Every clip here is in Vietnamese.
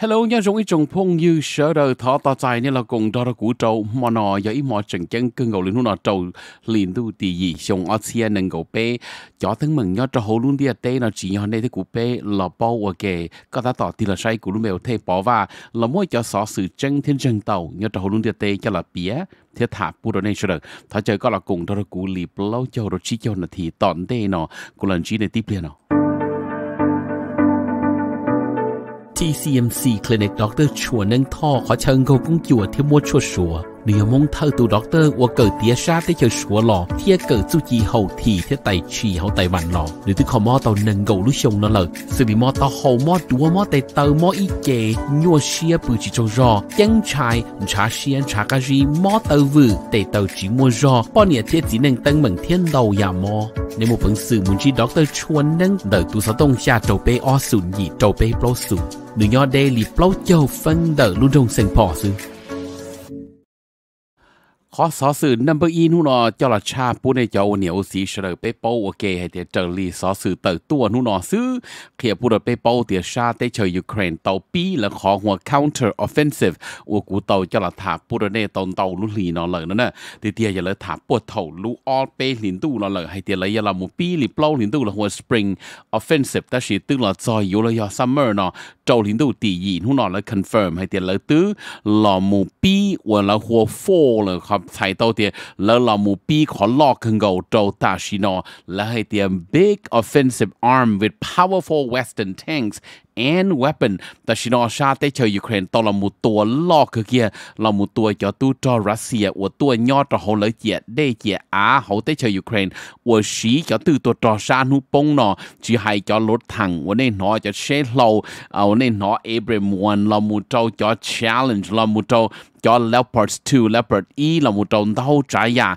Hello, nhân dùng ý trùng phong như sở đời thọ tỏ dài nên là cùng đó là cú trâu mà nó giấy mọi trần chân cưng ngầu luôn nó trâu liền tu tì gì xong ở xe nâng gầu bê cho thân mừng nhớ cho hồ luôn đi ở đây nó chỉ nhớ đây thế cụ bê là bao ở kề có ta tỏ thì là sai cú luôn bèo thay bỏ và là mỗi cho xó sự chân thiên chân tàu nhớ cho hồ luôn đi ở cho là bía thế thả bù đó này sở đời thọ chơi có là cùng đó là cú lì lâu cho rồi chỉ cho nà thì tọn đây nó cũng lần chỉ để tiếp liền nó TCMC Clinic Dr. ชัวนั่งท่อ ขอเชิญเขากุ้งจัวที่มวดชัวชัว你有梦头都 doctor 我狗爹杀的就说了，贴狗做之后提贴大气后大完了，你都靠摸到能够 lu xong nó lợ, sự bị mò tao hầu mò đua mò tay tao mò ít kề, nhua xia bự chỉ cho rò, chân chai, chả xia chả cái gì mò tao vự, tay tao chỉ mua rò, bao nhiêu thiết chỉ nên tăng mừng thiên đầu nhà mò. Nếu một phần sự muốn chỉ doctor chuan nâng đợi tụ sáu tông xa trầu bê o sùn gì trầu bê plô sùn, đừng nho đê lì plô châu phân đợi luôn rong sành phò sùn. ขอสอสื่อนัมเบอร์อีนู่นอเจ้าละชาปูในเจ้าเหนียวสีเฉลยไปโป้โอเคให้เตียเจอรีสอสื่อเติร์ตัวนู่นอซื้อเขียบูดไปโป้เตียชาเตเฉยยูเครนเตาปีและขอหัว counter offensive อวกูเตาเจ้าละถาปูดเนตอนเตาลุลีนอเลยนั่นน่ะเตียเตียอย่าเลยถาปวดเท่าลูออเปหลินตู้นอเลย ให้เตียเลยยาลามูปีหลีเปล่าหลินตู้ละหัว spring offensive แต่สีตึ้อละจอยยูเลยยอ summer นอเจ้าหลินตู้ตียีนู่นอเลย confirm ให้เตียเลยตื้อหล่อมูปีอนละหัว f a เลยครับ合齊到啲老老母逼可落更夠做大事咯，你係啲 big offensive arm with powerful western tanks。and weapon แต่ชินอชาเตเชยยูเครนตอลมูตัวลอกคือเกียลมูตัวจอตู้จอรัสเซียอวตัวยอดเราเลยเจียได้เจียอาเขาเตเชยยูเครนอวชีจอตู้ตัวจอชานุปงนอจีไฮจอรถถังวันนี้หนอจะเชลเราเอาในหนอเอเบรมวนลมูเจ้าจอ challenge ลมูเจ้าจอ Leopard 2 Leopard E ลมูเจ้าเต้าใจยา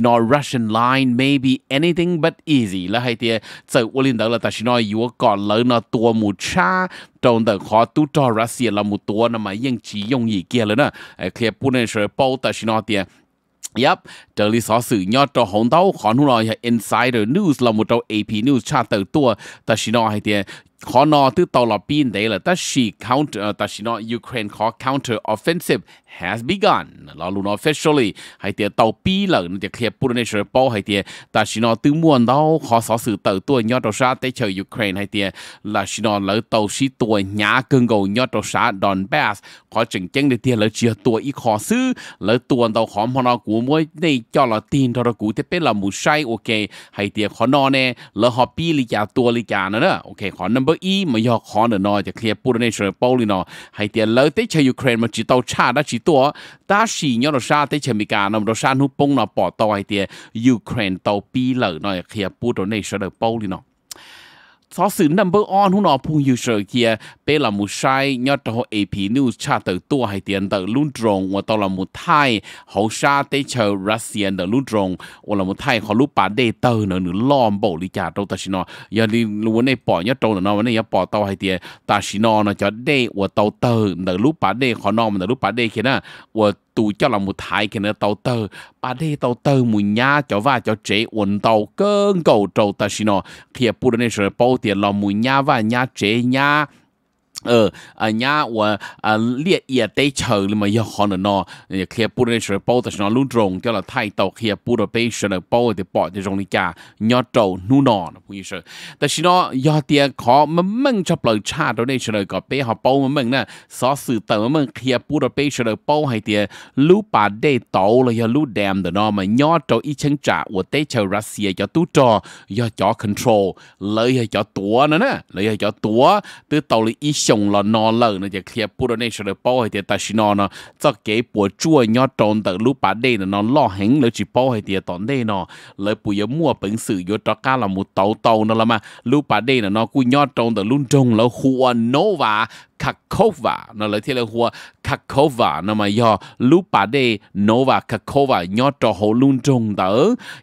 nói Russian line may be anything but easy là là hay tiếc nói còn một cha trong 啦，係啲就我領導啦，但是呢，如果講了呢多麼差，當然可都做 Russia là một mà chỉ dùng gì kia nè, ai nói tiếc 那麼多，那麼應只容易嘅了呢，誒，佢不能說報，但是呢啲。Yep, trợ lý sở sự nhớ cho hồng tàu khó nụ nói Insider News là một trong AP News cha tờ tua, ta xin nói hay tiếc khó nó từ tàu lọ pin đấy là ta chỉ counter ta chỉ nó Ukraine có counter offensive has begun là luôn officially hay tiệt tàu pi là nó tiệt clear put nature bao hay tiệt ta chỉ nó từ muôn đâu khó sở sự tàu tuổi nhót đồ sát tới chơi Ukraine hay tiệt là chỉ nó lỡ tàu she tuổi nhá cưng gầu nhót đồ sát Donbass có chỉnh chăng để tiệt lỡ chia tuổi ít khó xứ lỡ tuần tàu khó mà nó của mỗi này cho là tin cho nó cũ thế bên là mù sai ok hay tiệt khó nó nè lỡ họ pi lì giả tuổi lì giả nữa ok khó number bơ y mà yo khó nữa nó chỉ kia bù nên sửa bao lì nó hay tiền lỡ tới chơi Ukraine mà chỉ tàu cha đã chỉ tua ta chỉ nhớ nó xa tới chơi mì gà, nó nó xa nó bông nó bỏ tàu hay tiền Ukraine tàu pi lỡ nó kia bù nên sửa bao lì nó sau sự number on hôm nọ phung yêu sợ kia bây là một sai nhớ cho AP News cha từ tua hay tiền từ luôn trồng và tao là một thai họ sa tế chờ Russia từ luôn trồng và là một thai họ lúc bà đề tờ nữa nữa lòm bộ lý cha tao ta xin nó giờ đi luôn này bỏ nhớ trâu nữa nó này bỏ tao hay tiền ta xin nó nó cho đề và tao tờ từ lúc bà đề họ nó mà từ lúc bà đề kia nè và tù cho là một thái cái nữa tàu tờ bà đây tàu tờ mùi nhá cho và cho chế uẩn tàu cơn cầu trâu ta xin nó khi bù đơn sửa bao tiền là mùi nhá và nhá chế nhá 呃啊，伢我啊，列也得愁了嘛，要好了喏，也可以不能说包的是那路中掉了太多，可以不得被说了包的包的中的家，伢走路喏，不意思。但是呢，要的考么么就不差到那说了个背好包么么呢，啥事等么可以不得被说了包还的路把得到了要路 dam 的喏嘛，伢走一千扎，我得愁 Russia 要多着，要要 control，来要要多呢呢，来要要多，得到了一小。chồng là nó lợn nó chỉ kia bù đó này sẽ được bao hay tiệt ta xin nó nó cho cái bùa chua nhó tròn từ lúc bà đây nó lo hẳn lỡ chỉ bao hay tiệt tòn đây nó lỡ bùi yếu mua bẩn sự yếu cho cá là một tàu tàu nó là mà lúc bà đây nó cú nhó tròn từ luôn trông lỡ hùa nô và Kakova nó lấy thế là hua Kakova nó mà do lúc bà đê nó và Kakova nhớ cho hồ luôn trông tớ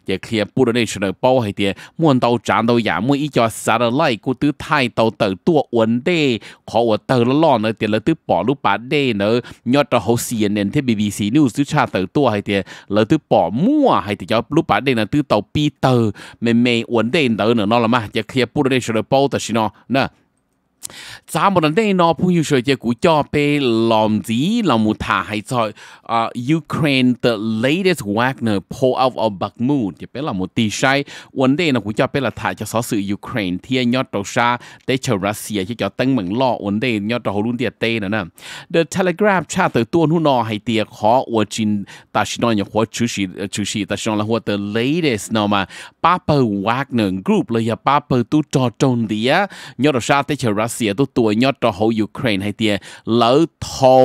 giờ khi bù đê sẽ được bao hay tiền muốn tàu chán tàu giả muốn ý cho satellite của tứ thai tàu tàu tua uẩn đê khó uẩn tàu nó lo nữa tiền là tứ bỏ lúc bà đê nữa nhớ cho hồ CNN thế BBC News tứ cha tàu tua hay tiền là tứ bỏ mua hay tiền cho lúc bà đê là tứ tàu pi tàu mềm mềm uẩn đê nữa nó là mà giờ khi bù đê sẽ được bao tàu xin nó nè 咱们的呢，朋友说这股价被浪子浪木塔还在啊，Ukraine the latest Wagner pull out of Bakhmut，就被浪木地晒，วันเดนะ股价被了塔就少是 Ukraine ที่ยอดตัวชาได้เชรัสเซียที่จะตั้งเมืองล่อวันเดนยอดตัวรุ่นเดียเต้นะนะ The Telegraph ชาติตัวหุ่นนอให้เตียขออวจินตาชินอนอย่างหัวชูชีชูชีตาชินอนละหัว the latest นอมาป้าเปิล Wagner Group เลยอย่าป้าเปิลตู้จอจงเดียยอดตัวชาได้เชรัสเซียตัวตัวยอดต่อหูยูเครนให้เตียแล้วทอ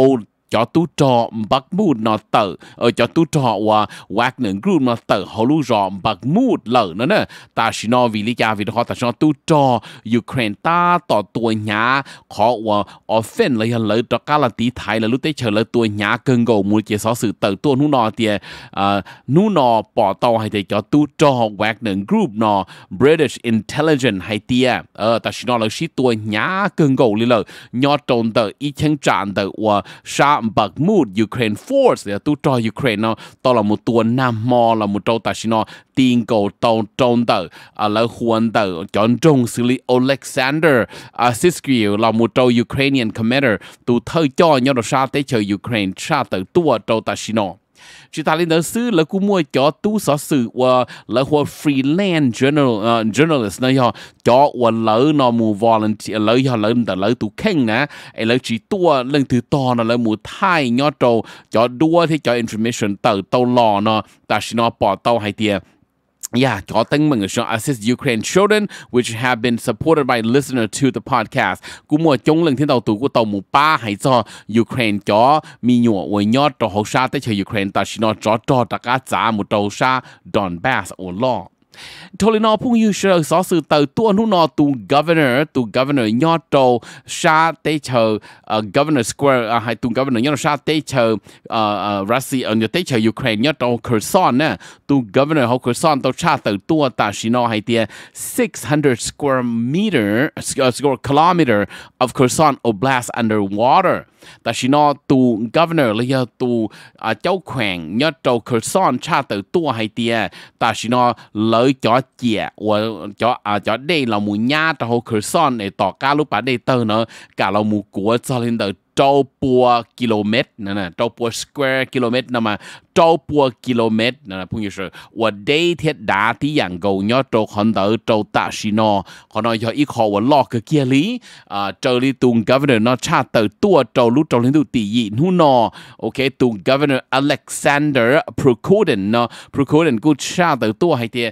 cho tu trọ bạc mút nó tờ ở ờ, cho tu trọ và quạt nướng gru nó tờ họ lu rõ bạc mút lở nó nè ta chỉ nói vì lý do vì họ ta chỉ tu trọ Ukraine ta tỏ tuổi nhà họ và offense lấy lỡ cho cả là tí thái là lúc tới chờ lỡ tuổi nhà cơn gầu muốn chỉ xóa sự tờ tua nu nó thì nu nó bỏ tàu hay thì cho tu trọ quạt nướng group nọ British Intelligence hay tia ờ, ta chỉ nói là xí tuổi nhà cơn gầu lì lỡ nhỏ trộn tờ ý chân tràn tờ và sa บักมูดยูเครนฟอร์สเนี่ยตู้จอยูเครนเนาะตอนเราหมดตัวนามอเราหมดโจตาชินอตีนโกโตจงเตออ่ะแล้วฮวนเตอจอนจงซิลิโอเล็กซานเดอร์อ่ะซิสกิลเราหมดโจยูเครเนียนคอมเมเดอร์ตู้เธอจอยอดชาเตเชยยูเครนชาเตอตัวโจตาชินอ chỉ ta lên đó sư là cũng mua cho tu sở sự và là hoa freelance journal uh, journalist này họ cho và lỡ nó mua volunteer lỡ họ lỡ ta lỡ tu khen nè ấy lỡ chỉ tua lần thứ to nó lỡ mua thai nhỏ trâu cho đua thì cho information tờ tàu lò nó ta xin nó bỏ tàu hai tiền yeah, mừng cho assist Ukraine children, which have been supported by listener to the podcast. Cú mùa chống lần thiên tàu tù của tàu mù ba hãy cho Ukraine cho mi nhọ ôi nhọ cho hậu sa tới cho Ukraine ta chỉ nói cho cho ta cá trả một tàu xa Donbass ở lọ thôi nó phung yêu sơ xó sự tờ tua nu nó tu governor tu governor nhỏ trâu sa tê chờ ờ, governor square à, hay tu governor nhỏ sa tê chờ ờ, ờ, Russia ở tê chờ Ukraine nhỏ trâu Kherson nè tu governor hậu Kherson tàu sa tờ tua ta xí nó hay tia 600 square meter square kilometer of Kherson oblast underwater ta chỉ nó tu governor là giờ tu à cháu khỏng nhớ trâu Kherson cha từ tua hay tia ta chỉ nó lỡ cho chè và cho à cho đây là mù nhát trâu Kherson để tỏ cá lúc bà đây tơ nữa cả là mù của cho lên đời trâu bùa km nè nè trâu bùa square km nè mà trâu bùa km nè nè phong như sự và đây thiết đá tí dạng cầu nhớ trâu hòn tử trâu tạ xì nò họ nói cho ít họ và lo cái kia lý à trâu lý tùng governor nó cha tử tua trâu lúc trâu lên tụ tỷ dị nu nò ok tùng governor Alexander Procoden nó Procoden cũng cha tử tua hay thì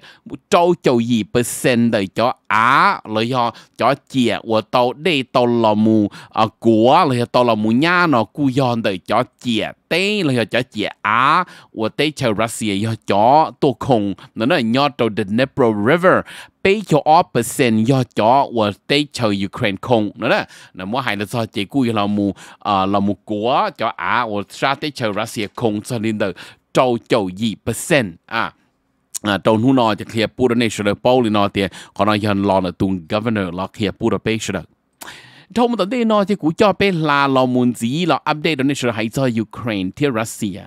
trâu châu gì percent đời cho á lời cho cho chìa và tàu đây tàu lò mù à của lời tàu lò cho ờ, cho chia chia 老母娘呢，雇养的叫姐弟，了要叫姐啊，我对着 Russia cho 要叫多空，那那要到 the Dnepro River，被叫 opposite 要叫我对着 Ukraine 空，那那那么还能说结果老母啊老母国叫啊，我杀对着 Russia 空，这里的招九一 percent 啊。à trong hôm nọ thì kia bù đó nè sửa bao lì nọ thì còn nói hiện lo là tung governor lo kia bù đó bây sửa thông một tận đây nó thì cũng cho bé là lò muốn gì là update đó nên sẽ hãy cho Ukraine thì Russia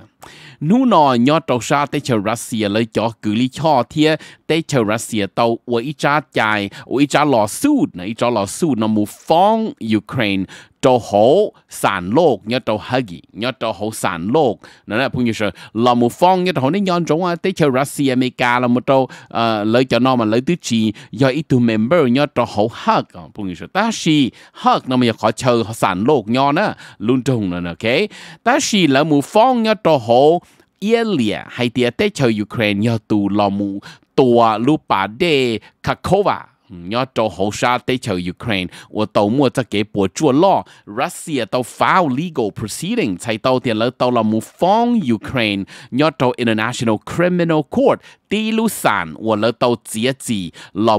nu nọ nhỏ trâu xa tê chờ Russia lấy cho cử lý cho thia tê chờ Russia tàu ủa ý cha chạy ủa ý cha lò sút này ý cha lò sút nó mù phong Ukraine trâu hổ sản lô nhỏ trâu hagi nhỏ trâu hổ sản lô nó là phụ như sợ là mù phong nhỏ trâu hổ nên nhon à tê chờ Russia America là một trâu ờ, lấy cho nó mà lấy tứ chi do ý tụ member nhỏ trâu hổ hug phụ như sợ ta si hug nó mà giờ khó chờ sản lô nhỏ nè luôn trùng nè ok ta si là mù phong nhỏ trâu hổ เยลียให้เตียเตชอยูเครนยอตูลอมูตัวลูปาเดคาโควา tàu cho Ukraine, và 要做好沙地球 Russia 到 file legal proceeding là tàu Ukraine. 才到点了，到了木方 Ukraine，要到 International Criminal Court sàn, và tàu tàu tàu chỉ chỉ là là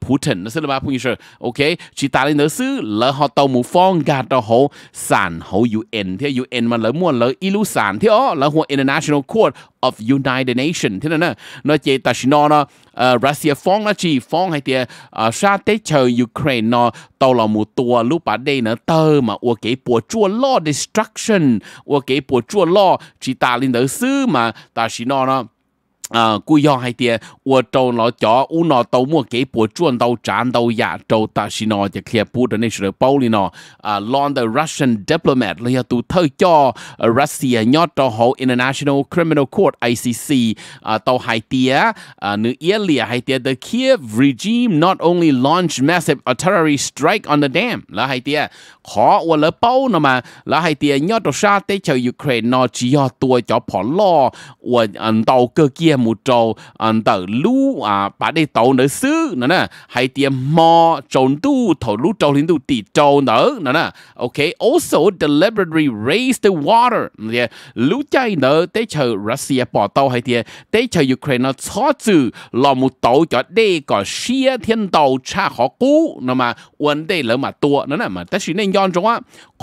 Putin. OK. họ sàn, Putin，那是了吧，朋友说，OK，其他人都是了好到木方噶到好三好 UN 贴 UN mà sàn 嘛了末了一路三贴哦，然后 International Court of United Nations thế nên là nó chỉ ta xin nó nó ờ, Russia phong nó chỉ phong hay thì ờ, sa tế chờ Ukraine nó tàu là một tua lúc bà đây nó tơ mà ô cái bộ chua lo destruction ô cái bộ chua lo chỉ ta lên tới sư mà ta xin nó 啊，古要系啲，我做攞咗，我攞到冇幾波轉到賺到亞洲，但是呢，就佢不的那時候包里呢，啊，long à, dạ à, the Russian diplomat 你要到退咗 à, Russia nhất 到好 International Criminal Court ICC 啊，到係啲啊，你一嚟係啲 the Kiev regime not only launched massive artillery strike on the dam，啦係啲，可我嚟包呢嘛，啦係啲，nhất 到沙地就 Ukraine 呢，只要多咗破落，我嗯到個嘅。tiền một trâu ăn à, tờ lú à bà đi tàu nữa xứ nữa nè hay tiêm mò trộn tu thổ lú trâu lên tu tì trâu nữa nữa nè okay also deliberately raise the water nè lú chạy nữa tế chờ Russia bỏ tàu hay tiêm tế chờ Ukraine cho chữ lò một tàu cho đây có xia thiên tàu cha họ cũ nè mà uốn đây lỡ mà tua nữa nè mà tế chỉ nên yon trong á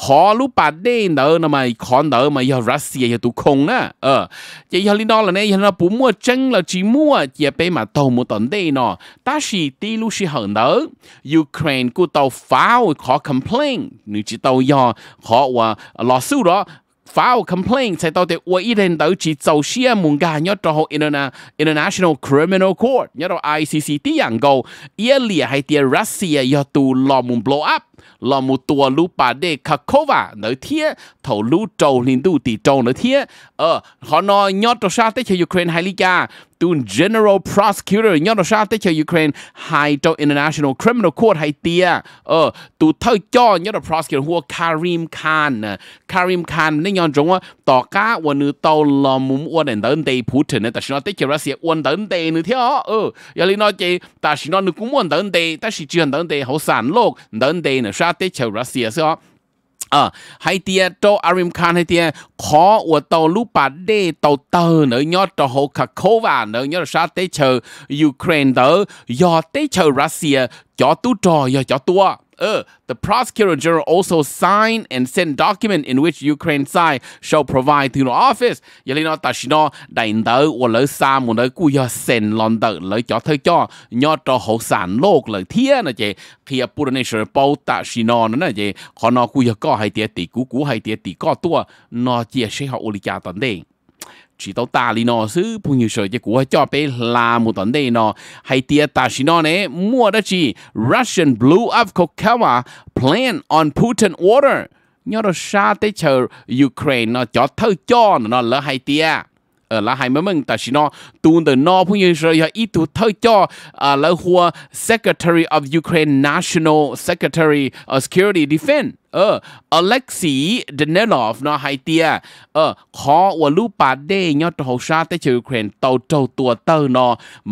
khó lú bà đây nữa nè mà khó nữa mà giờ Russia giờ tụ không nè ờ chỉ giờ lý đó là nè giờ nó bù mua chân là chỉ mua chỉ bề mà tàu một tuần đây nọ ta chỉ đi lúc chỉ hận đó Ukraine cứ tàu pháo khó complain nếu chỉ tàu do khó và lo sư đó pháo complain sẽ tàu để uy ý đến tới chỉ tàu xe muốn gà nhớ cho họ international criminal court nhớ đó ICC tiếng gầu, ý lìa hay tiếng Russia do tu lò muốn blow up là một tua lũ bà đê khá khô vả nở thiết thầu lũ trầu linh đu tỷ trầu nở thiết ờ họ nói nhót trò xa tới cho Ukraine hay lý cha tuần General Prosecutor nhớ nó sao tới cho Ukraine hay cho International Criminal Court hay tia ờ tu thơ cho nhớ là Prosecutor hua Karim Khan Karim Khan nên nhớ chúng á tỏ cá quân nữ tàu là muốn quân đến tận tây Putin nên ta xin nói tới cho Russia quân đến tây nữa thế ờ giờ lý nói chứ ta xin nói nữ cũng quân đến tây ta xin chuyện đến tây hậu sản lộc đến tây nữa sao tới cho Russia sao ờ hay tia cho arim khan hay tia khó của tàu lúc bà đê tàu tờ nữa nhớ cho hồ khắc khô và nữa nhớ là tế chờ ukraine tớ do tế chờ russia chó tu trò ya chó tua. Uh, ờ, the prosecutor general also signed and sent document in which Ukraine side shall provide to the office. Giờ lên nó ta xin nó đánh đỡ và lỡ xa một đỡ cú giờ sen lon đỡ lỡ cho thơ cho nhớ cho hậu sản lô lỡ thiên nè chị khi ở bù này sửa bao ta xin nó nè chị họ nó cú giờ có hai tiệt tỷ cú cú hai tiệt tỷ có tua nó chia sẻ họ lý cha tận đây chỉ tao ta li nó sư phụ nhiều sợ chứ của cho bé là một tuần đây nó hay tia ta xin nó nè mua đó chỉ Russian blew up Kokawa plan on Putin order nhớ đó xa tới chờ Ukraine nó cho thơ cho nó lỡ hay tia ở ờ, là hai mấy mình ta chỉ nó tuôn từ nó phụ nhiều sợ giờ ít tu thơ cho ờ, là hua Secretary of Ukraine National Secretary of Security Defense เอออเล็กซีเดนเนลอฟเนาะไฮเตียเออขอวลูปาเดยอดโฮชาเตชื่อเครนเตาเจ้าตัวเตอร์นอ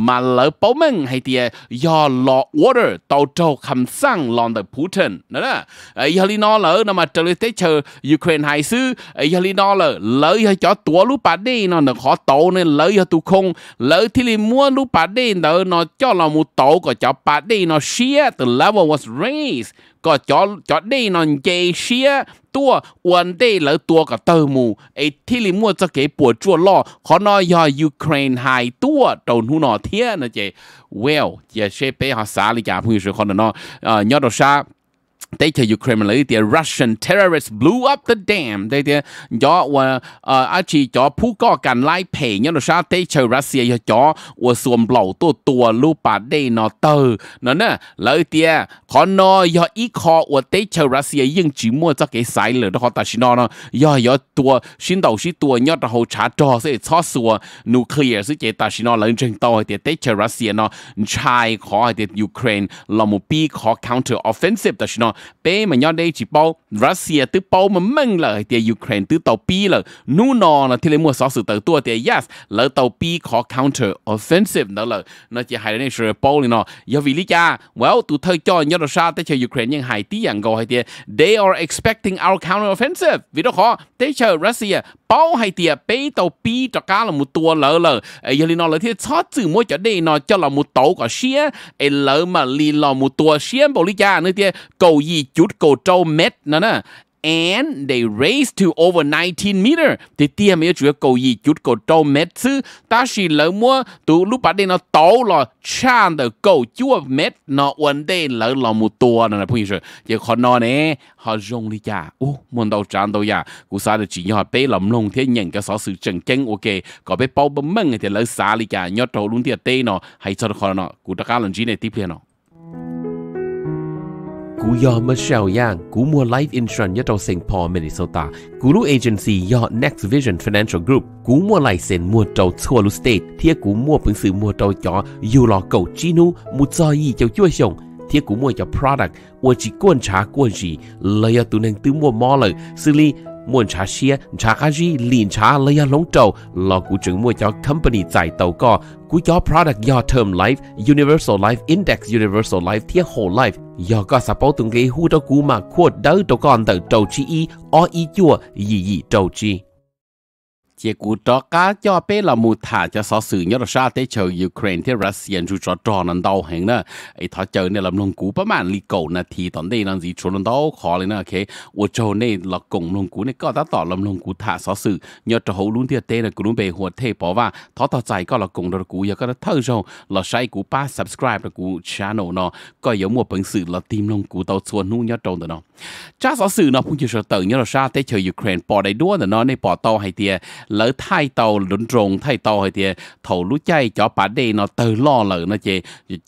มาเลอปอมึงไฮเตียยอลอวอเตอร์เตาเจ้าคำสั่งลอนเดอพูเทนนะนะไอยาลีนอเลอนมาเจอเตชื่อยูเครนไฮซื้อไอยาลีนอเลอเลยจอตัวลูปาเดนอเนขอโตเนี่ยเลยตุคงเลยที่ลิมัวลูปาเดนเดอนอจอลอมูโตก็จอปาเดนอเชียตัว level was raised ก็จอจอได้นอนเจเชียตัวอ้วนได้แล้วตัวกับเติมูไอ้ที่ลิมัวจะเก๋ปวดจั่วล่อขอนอยอยูเครนหายตัวโดนหูหนอเทียนะเจเวลเจเชเป้หาสาลิกาพูดสื่อคนนอเอ่อยอดชา they tell Ukraine lấy the Russian terrorists blew up the dam they the yo wa ờ, a ờ, chi cho pu có kan lai pe nhớ nó sao they cho Russia yo cho wa suom blau to to lu pa de no tơ nó nè lấy tia khó no yo i kho wa they cho Russia yeng chỉ mua cho cái sai lửa đó ta xin nó nó yo yo tua xin đầu xin tua nyo ta hồ trả trò sẽ cho sùa nuclear sẽ chế ta xin nó lên trên tàu thì they cho Russia nó chai khó thì Ukraine là một bi khó counter offensive ta xin nó bé mà nhỏ đây chỉ bao Russia từ bao mà mừng là thì Ukraine từ tàu bi là nu nọ là thì lấy mua sáu sự tàu tua thì yes là tàu bi khó counter offensive đó là nó chỉ hay đến này nọ do vì lý well tụi thơ cho tới chờ Ukraine hay tí gọi thì they are expecting our counter offensive vì đó khó tới chờ Russia bao hay thì bé tàu bi cho cá một tua lỡ lỡ giờ lý nó thì chót chữ mua cho đây nó cho là tàu có xia lỡ mà lý là một tua xia bảo lý cha nữa gì chút cầu trâu mét nó nè and they raised to over 19 meter. Thì tia mấy chủ cầu gì chút cầu trâu mét chứ. Ta chỉ lỡ mua tụ lúc bắt đây nó tàu là chan the cầu chúa mét nó one day lỡ là một tua nè phụ nữ. Chỉ khó nó nè họ dùng đi chả. Ú, muốn đâu chan đâu ya. Cú xa được chỉ nhỏ bé lầm luôn thế nhận cái số sự chân chân ok. Có bé bao bấm mừng thì lỡ xa đi chả. Nhớ trâu luôn thì tê nó. Hay cho nó nó. Cú đã cá lần gì này tiếp liền nó cú yo Michelle Yang cú mua life insurance cho St. Paul Minnesota cú lu agency yo Next Vision Financial Group cú mua lại mua trâu thua lu state thiệt cú mua phấn sự mua trâu cho dù lò cầu chinu mu cho gì cho chua cú mua cho product mua chỉ quan trả quan gì lời tu mua mò xử lý muốn trả xe trả cá gì liền trả lấy ra lóng trầu lo của chúng mua cho company giải tàu co cú cho product do term life universal life index universal life thiết whole life do có support từng cái hú đó cú mà quote đỡ tàu con tàu trầu chi y o y chua gì gì trầu chi chỉ cú cho cho bé là mù thả cho xó xử nhớ là sao thế Ukraine thế Russian chú cho trò đau hẹn nè ấy thọ chờ này làm lông cú bả màn li cầu nè thì tận đây làm gì chỗ khó lên nè cái ô chỗ này là cùng lông cú này có ta tỏ làm lông cú thả xó xử nhớ cho luôn thiệt tê là cú luôn bề hoạt thế bỏ và thọ thọ có là cùng đó cú giờ có thơ rồi là sai cú ba subscribe là channel nó có giống một bản sự là tìm lông cú tàu xuân nu nhớ trâu nó cha xó xử nó cũng chưa sợ tự nhớ Ukraine bỏ đầy đua nó nên bỏ tàu hay tiề หรือไทยโตหลุนตรงไทยโตเฮียถูรู้ใจจอปาเดนอเตอล่อเลยนะเจ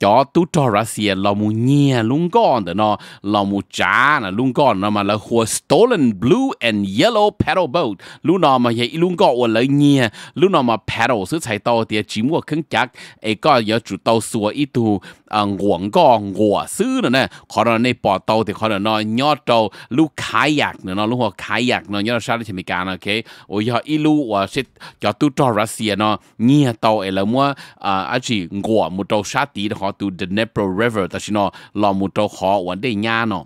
จอตุจอรัสเซียเรามูเงียลุงก้อนเดนเรามูจ้าน่ะลุงก้อนนะมาเละหัว stolen blue and yellow paddle boat ลุนอมาเฮียลุงก้อนเลยเงียลุนอมา paddle ซื้อไทโตเฮียจิ้มว่าเครื่องจักรเอ้ก็ยอจุดโตสัวอีตูอ่าหวงก็หัวซื้อเนี่ยขอเราในปอดโตแต่ขอเรานาะยอดโตลูกขายอยากเนาะลูกหัวขายอยากเนาะยอดชาติชมิการโอเคโอ้ยอีลู我是叫都找热些呢，你也到哎了么？啊，而且我木到沙地的话，都 the Dnepro River，但是呢，老木到河我得伢呢。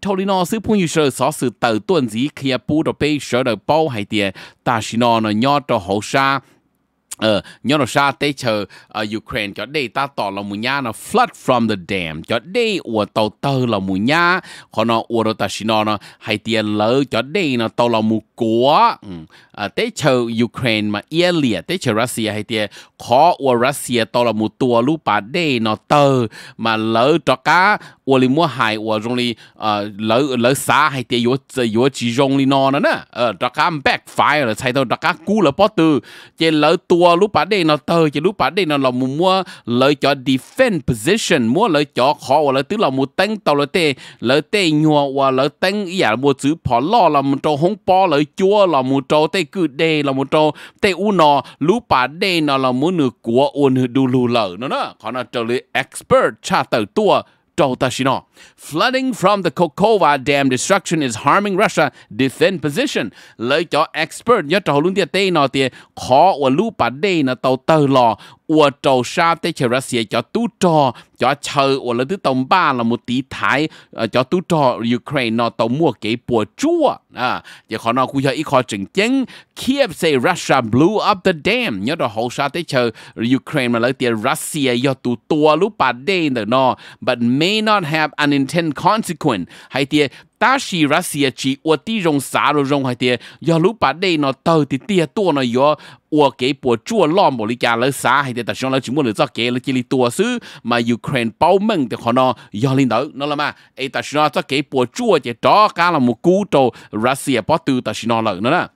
头里呢，小朋友说说是到段子，可以补到被说到包海的，但是呢，呢，伢到后沙。ờ nhớ nó sao tế chờ ở Ukraine cho đây ta tỏ là mù nhá nó flood from the dam cho đây ủa tàu tơ là mù nhá họ nó ủa ta xin nó nó hay tiền lỡ cho đây nó tàu là mù của ừ. ờ tế chờ Ukraine mà yên lìa tế chờ Russia hay tiền khó ủa Russia tàu là mù tua lúc bà đây nó tơ mà lỡ cho cá 我哩莫海我容哩呃老老啥还得有这有几容哩孬了呢？呃，大家 backfire 了，才到大家估了不得，这老多鲁巴的那头，这鲁巴的那老木莫老叫 defend position，莫老叫好我了，都老木等到了的，老的鸟我老等一下莫只跑老了木着红包老叫老木着的个的老木着的乌孬鲁巴的那老木那国我那都鲁老了呢，可能这里 expert 差得多。Tohtashino. Flooding from the Kokova Dam destruction is harming Russia defend position. Lời cho expert nhớ cho luôn địa tây nó thì khó và lưu bà đây là tàu tàu ủa trầu sa tế chờ ra xìa cho tú trò cho chờ ủa là thứ tổng ba là một tí thái ờ, cho tú trò Ukraine nó tổng mua cái bùa chúa à giờ khó nó cũng giờ ít khó chừng chén Kiev say Russia blew up the dam nhớ đó hậu sa tế chờ Ukraine mà lấy tiền Russia do tú tua lúc bà đen nó but may not have unintended consequence hay tiền ta chỉ ra xia chỉ ở tí rong xá rồi rong hay tiệt giờ lúc bà đây nó tàu thì tiệt tua nó giờ ở cái bộ chua lo một lý cả lỡ xá hay tiệt ta xong là chúng muốn được cho cái là chỉ lý tua xứ mà Ukraine bao mừng thì họ nó giờ lên đó nó là mà ấy ta xong là cho cái bộ chua chỉ đó cả là một cú trâu Russia bỏ từ ta xong là nữa nè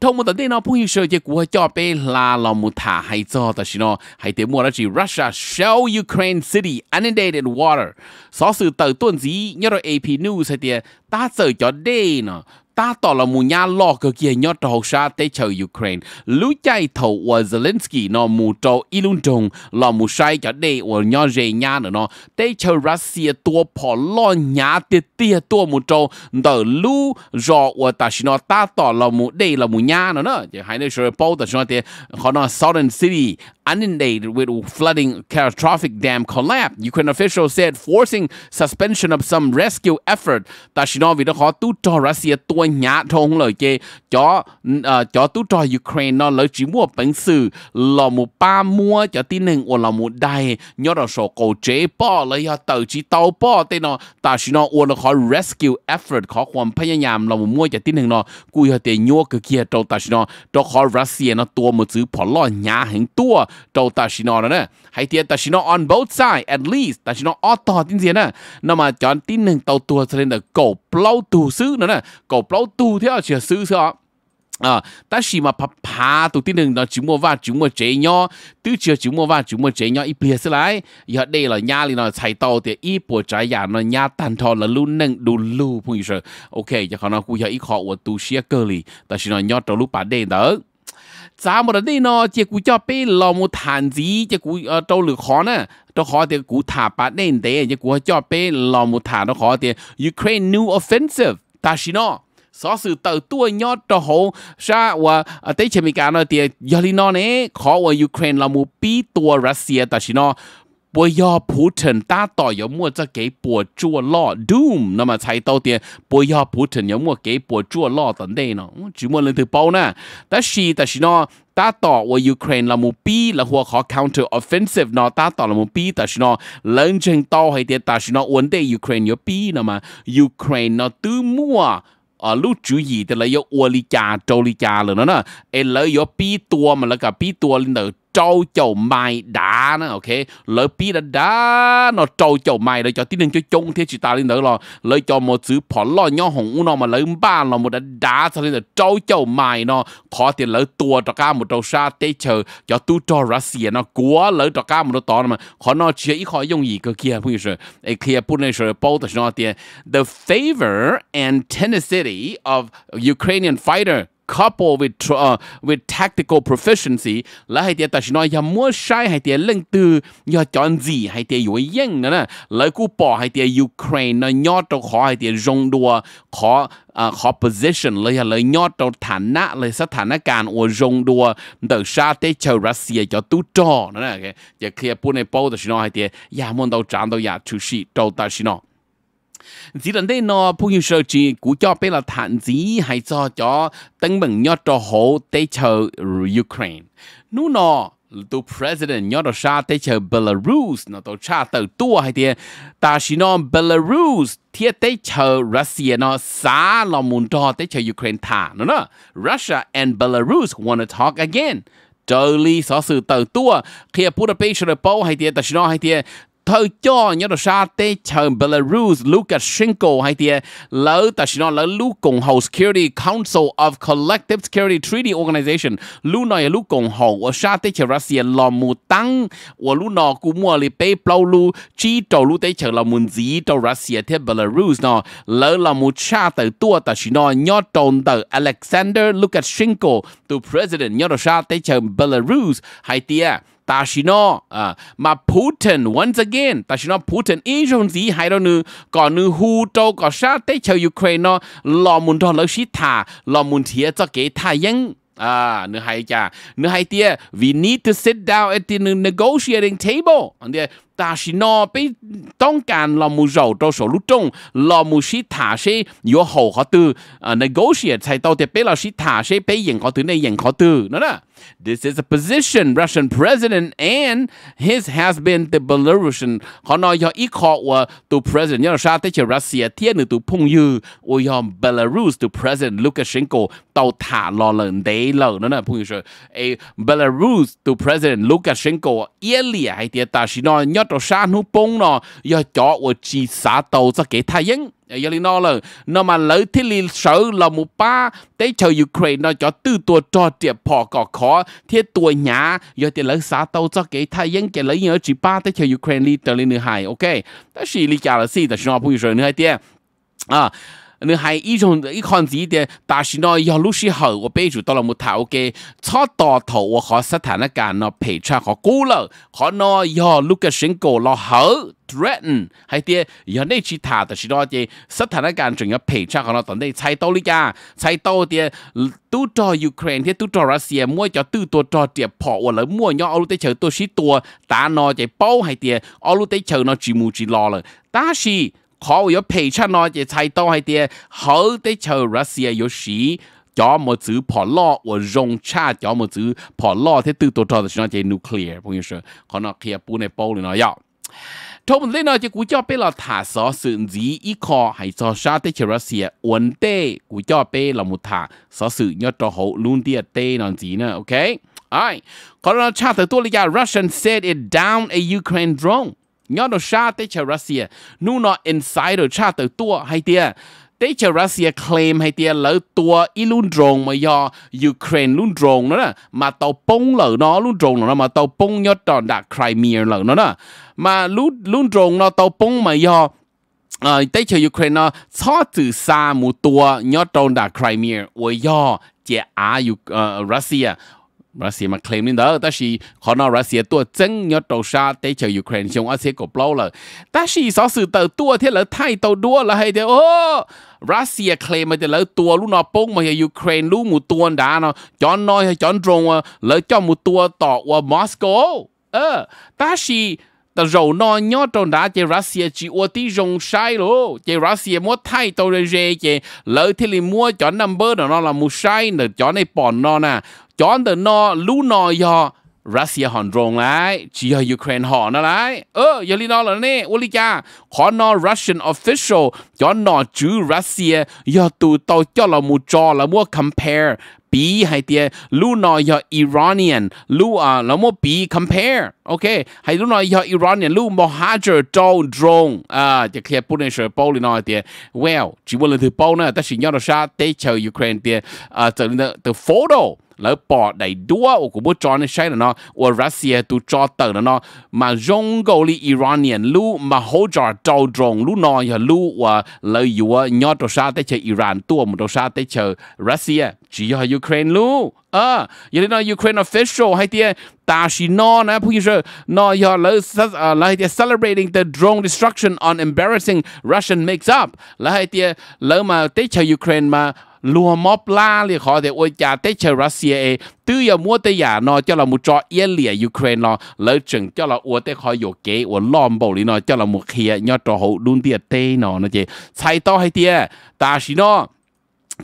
thông một tên nó phong sơ chế của cho bé là là một thả hay cho ta xin nó hay tế mua đó chỉ Russia shell Ukraine city inundated water số sự tờ tuần gì nhớ rồi AP News hay tế ta sợ cho đây nó ta tỏ là mù nhà lo cơ kia nhớ trò sa tế chờ Ukraine lũ chạy thầu và Zelensky nó mù trò ilun trùng là mù sai cho đây và nhớ về nhà nữa nó tế chờ Russia tua bỏ lo nhà tế tia tua mù trò đỡ lũ rò và ta xin nó ta tỏ là mù đây là mù nhà nữa nó chứ hai nơi sửa bao ta xin nó tế họ nó Southern City inundated with flooding catastrophic dam collapse. Ukraine officials said forcing suspension of some rescue effort. Ta xin nó vì nó khó tu trò Russia tua quân nhà thông lời chê cho ờ, cho tu trò Ukraine nó lời chỉ mua bản sự là một ba mua cho tin hình của là một đại nhớ là số cổ chế bỏ lấy họ ờ, tàu chỉ tàu bỏ tên nó ta chỉ nó uốn là khó rescue effort khó quan phải nhầm là một mua cho tin hình nó cùi họ tiền nhua cái kia trâu ta chỉ nó cho khó Russia nó tua một chữ bỏ lo nhà hình tua trâu ta chỉ nó đó nè hay tiền ta chỉ nó on both side at least ta chỉ nó ở to tin gì nè nó mà chọn tin hình tàu tua cho nên là cổ plau tu sư nữa nè cổ plau tu theo chỉ sư sao à ta chỉ mà phá phá tụi tin đừng nó chúng mua vào chúng mua chế nhỏ tứ chưa chúng mua vào chúng mua chế nhỏ ít bia sẽ lại giờ đây là nhà thì nó chạy tàu thì ít bộ trái nhà nó nhà tàn thọ là luôn nâng đủ lưu phong gì rồi ok giờ họ nó cụ giờ ít họ của tu sĩ cơ li, ta chỉ nói nhỏ trong lúc bà đêm đó จามดนี่เนาะเจ้ากูจะไปลอมฐานจีเจ้ากูเออตหรือขอน่ะตัวขอเดียกูถาปัดเน่นเดเจ้ากูจะไปลอมฐานตัวขอเดียยูเครน new อ f ฟ e n s i v e ตาชิโนอสอสื่อเติร์ตัวยอดตัวโหชาว่าเตชมิการเนาะเตียยอริโนเน่ขอว่ายูเครนเรามูปีตัวรัสเซียตาชิโน不要铺陈大道有么子给博做了 doom，那么才到点不要铺陈有么给博做了等等呢？只么人头包呢？但是但是呢，大道我 Ukraine 那么逼，然后好 counter offensive 呢，大道那么逼，但是呢，冷静到还点，但是呢，问题 Ukraine 有逼，那么 Ukraine 呢，都么？啊，ลูกจุยแต่เลยยอวลิจาโจลิจาเลยนะเนาะเอเลยยอปีตัวมันแล้วก็ปีตัวเลย trâu chầu mày đá nó ok lỡ pi đã đã nó trâu chầu mày để cho tí nên cho chung thế chị ta lên đó là lấy cho một chữ phỏ lo nhỏ hồng nó mà lấy ba nó một đã đã sao nên là trâu chầu mày nó khó thì lỡ tua cho cả một trâu sa tê chờ cho tu cho ra xìa nó của lỡ cho cả một đứa to mà khó nó chỉ ít khó dùng gì cơ kia bây giờ ấy kia bữa nay rồi bao tới nó tiền the favor and tenacity of Ukrainian fighter coupled with uh, with tactical proficiency là hai tiệt ta chỉ nói ya dạ, mua sai hai tiệt lưng từ ya chọn gì hai tiệt yếu yên nữa nè lời cú bỏ hai tiệt Ukraine nó nhót đầu khó hai tiệt rong đua khó uh, khó position lời là lời nhót dạ, nói chỉ lần đây nó phụ hiệu sơ chỉ cú cho bé là thản dĩ hay cho cho tấn bằng nhớ cho hộ tế chờ Ukraine nú nó tu president nhớ đó sa tế chờ Belarus nó tổ cha tờ tua hay thì ta chỉ nó Belarus thiết tế chờ Russia nó xá là muốn cho tế chờ Ukraine thả nó nó Russia and Belarus wanna talk again khi hay hay จอลีสอสื่อเติร์ตัวเคียพูดไปเฉลยเป้าให้เตียแต่ชนอให้เตีย thơ cho nhớ đồ sa tê chờ Belarus Lukashenko hay tia lỡ ta xin lỡ lũ cùng hậu Security Council of Collective Security Treaty Organization lũ nói lũ cùng hậu ở sa tê chờ Russia lò mù tăng ở lũ nọ cũng mua lì bê bao lũ chỉ trầu lũ tê chờ lò muốn gì trầu Russia thế Belarus nọ lỡ lò mù cha tờ tua ta xin nói nhớ tròn tờ Alexander Lukashenko tu president nhớ đồ sa tê chờ Belarus hay tia Tashino à mà Putin once again Tashino Putin in trong gì hai đó nữa còn nữa Hu Châu có sao tế chờ Ukraine nó lo muốn đó lỡ xí thả lo muốn thiệt cho cái thay yên à nữa hay chả nữa hay tia we need to sit down at the negotiating table and ta sĩ nó bị tông càn là mù rầu trong số lúc trung là mù sĩ thả sĩ yếu hậu khó tư ờ, negotiate thay tao thì bị là sĩ thả sĩ bị yên khó tư này yên khó tư nữa đó This is a position Russian president and his has been the Belarusian họ nói เขาน้อยยออีกขอว่าตัว president sao Russia thiên yu, ยอชาติเชรัสเซียเทียนหรือตัวพงยือว่ายอม Belarus ตัว president Lukashenko thả lần yu เตาถ่าลอเลนเดย์เลนั่นน่ะพงยือเอ Belarus ตัว president Lukashenko ta เอียเลียให้เตียตาชินอยยอด trò sa nu bông nó giờ cho của chỉ xã tàu ra cái thay yến giờ lên nó là nó mà lấy thiết lý sở là một ba tế chờ Ukraine nó cho tư tua tiệp họ có khó thiết tua nhà giờ thì lấy xã tàu cho cái thay yến cái lấy nhớ chỉ ba tế chờ Ukraine đi tới lên nữa ok đó là lý giải là gì đó là không hiểu nữa hay tiếc à 你係依種依看子嘅，但是呢，有老師後我背住到了木頭嘅，初到頭我學實談一間呢，皮出學高樓，可呢有六個選過落後 threaten 係啲有呢次談，但是呢嘅實談一間仲有皮出可能等你猜到呢家，猜到啲都到 Ukraine 啲都到 Russia，每就都到到啲破或者每樣歐陸地球都是多，但呢嘅包係啲歐陸地球呢住冇住落啦，但是。考有培出呢，就才到係啲好的潮熱時有時。要麼就跑落我融洽，要麼就跑落啲都多多的是那些 Russian said it down a Ukraine drone nhớ nó xa tới chờ Russia nu nó Insider rồi xa tới tua hay tia tế chờ Russia claim hay tia lỡ tua y luôn drone mà do Ukraine luôn drone nữa nè mà tàu bông lỡ nó luôn drone nó mà tàu bông nhớ đòn đã Crimea lỡ nó nè mà luôn luôn drone nó tàu bông mà do ờ tế chờ Ukraine nó cho từ xa một tua nhớ đòn đã Crimea ôi do chế Á ờ, Russia Russia mà claim lên đó, ta chỉ họ Russia tua chân nhớ đầu xa để chờ Ukraine trong ở sẽ rồi. Ta chỉ số sự tờ tua thế là thay tàu đua là hay Russia claim mà thế là tua lúc nó bông mà Ukraine lúc một tua đã nó cho nói hay cho drone là cho một tua tọt qua Moscow. Ờ, ta chỉ ta rầu no nhó trong đá chế Russia chỉ ua tí rồng sai lô chế Russia mua thay tàu rồi rê chế lợi thì liền mua chọn number đó nó là mua sai nữa chọn này bọn nó nè chọn từ nó lú nó do Russia hòn rồng lại chỉ ở Ukraine họ nó lại ơ giờ lý nó là nè ô lý cha khó nó Russian official chọn nó chữ Russia yo tụ tàu cho là mua cho là mua compare 比係啲路內有 Iranian 路啊，老麼比 compare，OK 係路內有 Iranian 路冇下著做 drone 啊，就其實不能說包裡那啲，well 只為了去包呢，但是要到啥？對朝 Ukraine 啲啊，就那的 photo。lỡ bỏ đầy đua của của bố cho nó sai là nó ở Russia tu cho tờ là nó mà rong gầu li Iranian lu mà hỗ trợ trâu rồng lu nó giờ lu ở lỡ dùa nhớ trâu sa tới chờ Iran tua một trâu sa tới chờ Russia chỉ ở Ukraine lu à giờ nó Ukraine official hay tia ta chỉ nó nè bây giờ nó giờ lỡ là hay tia celebrating the drone destruction on embarrassing Russian makes up là hay tia lỡ mà tới chờ Ukraine mà lùa mọp la li khó để ôi cha tế mua tế giả nó cho là một trò yên Ukraine nó lỡ chừng cho là ua tế khó dụ kế ua bầu lý nó là một khía nhỏ trò hậu đun tiệt tê nó nó chế sai to hay ta xí nó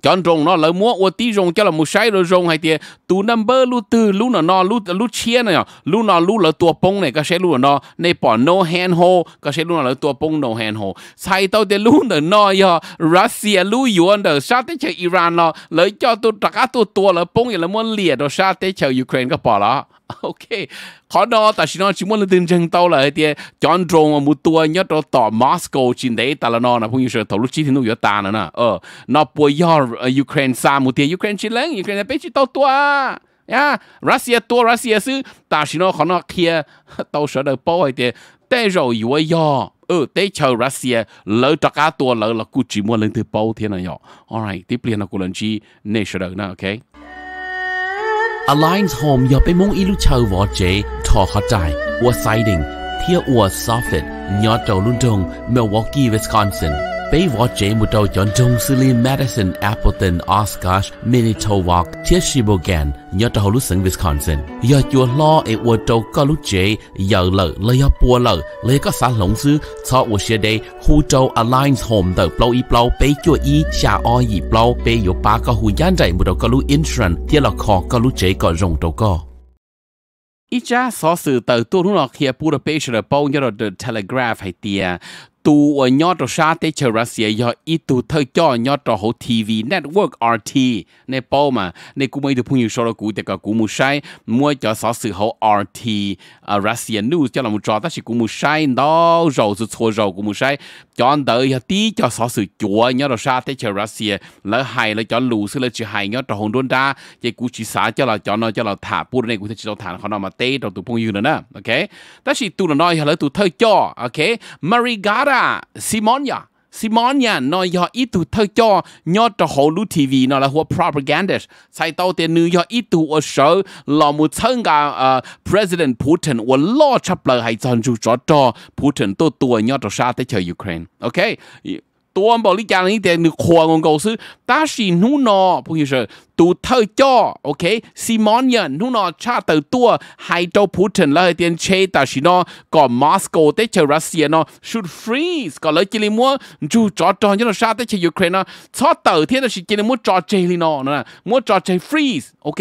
chọn rồng nó là mua ô tí rồng cho là một sai rồi rồng hay thì tu number lu từ lu nó nó lu lu chia này lu nó lu là tua bông này có xe lu nó này bỏ no hand hold có xe lu nó là tua bông no hand hold sai tao thì lu nó nó yo Russia lu yuan đó sao thế chơi Iran nó lấy cho tôi tất cả tôi tua là bông là muốn liệt rồi sao thế chơi Ukraine có bỏ đó OK，看到但是呢，只么了认真到了一点，讲中我们多要到到 Moscow 去内打了呢，那朋友说投入几天都要打了呢，呃，那不要 Ukraine 啥目的，Ukraine 去冷，Ukraine 被去到多啊。呀，Russia 多 Russia 是，但是呢，可能贴到时候包一点，带肉以为要，呃，带球 Russia 老大家多老了，估计没人得包天了要。All right，这边呢，可能是那时候呢，OK。Alliance Home อย่าไปมุ่งอีลูเชาวอเจทอเขาใจวัวไซดิงเที่ยวอวดซอฟต์ยอดเจ้าลุนจงเมลวอกกี้ว i สคอนซิน Baywatch một trò chọn trong Silly Madison Appleton Oscar Manitowoc Thiết Shibogan nhớ trò lúc sân Wisconsin giờ chùa lo e một trò có lúc chế giờ lợ lấy ở bùa lợ lấy có xã lộng sư cho một xe đây khu trò Alliance Home tờ plau y plau bế chùa E. xa o y plau bế yếu ba có hù gián dạy một trò có lúc insurance thiết là khó có lúc chế có rộng trò có ít cha xó sự tờ tu lúc nọ kia bù đà bế chờ bao nhiêu The Telegraph hay tìa tu ở nhỏ trò sa tế chờ ra xìa do ít tu thơ cho nhỏ trò hậu TV network RT nè bao mà nè cũng mấy được phun nhiều sau đó cũ thì cả cũ mua sai mua cho sáu sự hậu RT à, ra xìa news cho là một trò ta chỉ cũ mua sai đó rồi sự thua rồi cũ mua sai cho anh đợi giờ à, tí cho sáu sự chúa nhỏ trò sa tế chờ ra xìa lỡ hay lỡ cho lù sự lỡ chỉ hay nhỏ trò hồng đôn ra chỉ cũ chỉ xả cho là cho nó cho là thả bút này cũng thấy chỉ cho thả nó mà tê trong tụ phun nhiều nữa nè ok ta chỉ tu nó nói lỡ tu thơ cho ok Marigara cả Simonia Simonia nó do ít tu thơ cho nhớ cho hồ lũ TV nó là hùa propaganda sai tao tiền nữ do ít tu ở sở là một thân cả ờ, President Putin và lo chấp lời hay chọn chú cho Putin tôi tuổi nhớ cho xa tới chơi Ukraine okay? ตัวบอกลิจานี่แต่หนึ่งครัวงกซื้อตาชินหูนอผู้ยิ่งเสตัวเธอจ่อโอเคซิมอนยันหูนอชาเตอตัวไฮโดรพูตินแล้วเตียนเชตาชินอก่อนมอสโกเตเชรัสเซียนอชุดฟรีสก็เลยจิลิมัวจูจอจอนยันชาเตเชยูเครนอชอเตอเทียนชิจิลิมัวจอเจลินอนะมัวจอเจฟรีสโอเค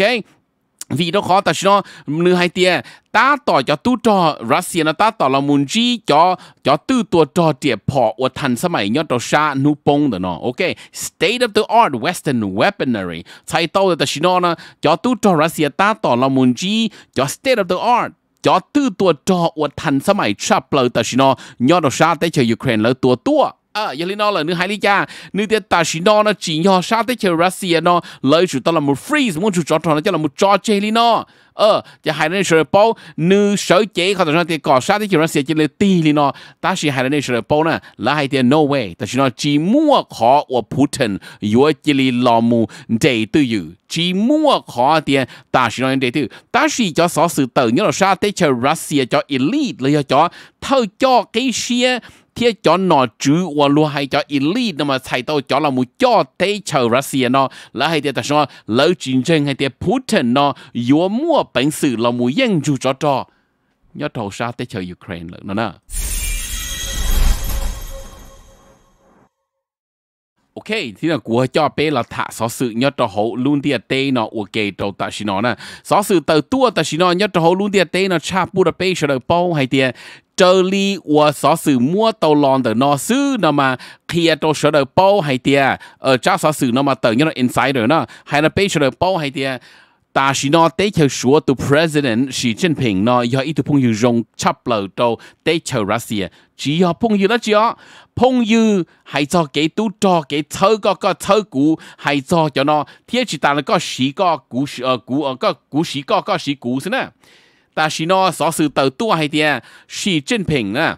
วีดอคอตัชนอเนื้อไฮเตียตาต่อจอตู้จอรัสเซียนตาต่อละมุนจีจอจอตู้ตัวจอเตียพออวทันสมัย ยอดชานุปงเดนอโอเค state of the art western weaponry ใช้โตตัชนอนะจอตู้จอรัสเซียตาต่อละมุนจีจอ state of the art จอตู้ตัวจออวทันสมัยชาเปลตัชนอนยอดชาเตชยูเครนแล้วตัวตัว à giờ nó là nước hai lý cha nước tiết ta chỉ nó nó chỉ nhỏ sát tới chờ Russia nó lấy chủ ta là một freeze muốn chủ chọn nó cho là một cho chơi lý nó ờ giờ hai nơi sờ bao nữ sở chế khó tao thì có sát tới chờ Russia chỉ lấy tì lý nó ta chỉ hai nơi sờ bao nè là hai tiền no way ta chỉ nó chỉ mua khó của Putin yếu chỉ lý lò mù để tự dự chỉ mua khó tiền ta chỉ nói để tự ta chỉ cho số sự tự nhớ là sa tới chờ Russia cho elite lấy cho thâu cho cái xe thế cho nó chú và luôn hay cho elite nhưng mà thầy tôi cho là một cho thế chờ Russia nó là hay thế ta nói lỡ chiến tranh hay thế Putin nó yếu mua bệnh sự là một dân chú cho cho nhớ đầu sao thế chờ Ukraine nữa nè OK，ที่นั่นกูจะเป็นละถ้าสอสื่อยอดจะ好ลุ่นเดียเต้เนาะโอเคจะตัดสินเนาะสอสื่อตัวตัวตัดสินเนาะยอดจะ好ลุ่นเดียเต้เนาะชาปูระเป็นเฉลยป้องให้เดียเจอรีวัวสอสื่อมั่วเตาลอนแต่นอซื้อเนาะมาเคลียร์ตัวเฉลยป้องให้เดียเออเจ้าสอสื่อเนาะมาเติร์นยอดอินไซเดอร์เนาะให้เราเป็นเฉลยป้องให้เดีย但是呢，地球说，对 President 习近平呢，要一直朋友用插漏到地球 Russia。chỉ họ yêu đó chỉ họ yêu hay cho cái tu cho cái thơ có có thơ cũ hay cho cho nó thiết chỉ ta là có sĩ có cũ ờ cũ ờ có cũ sĩ có nó sở sự tờ tu hay thì à, sĩ chân bình nè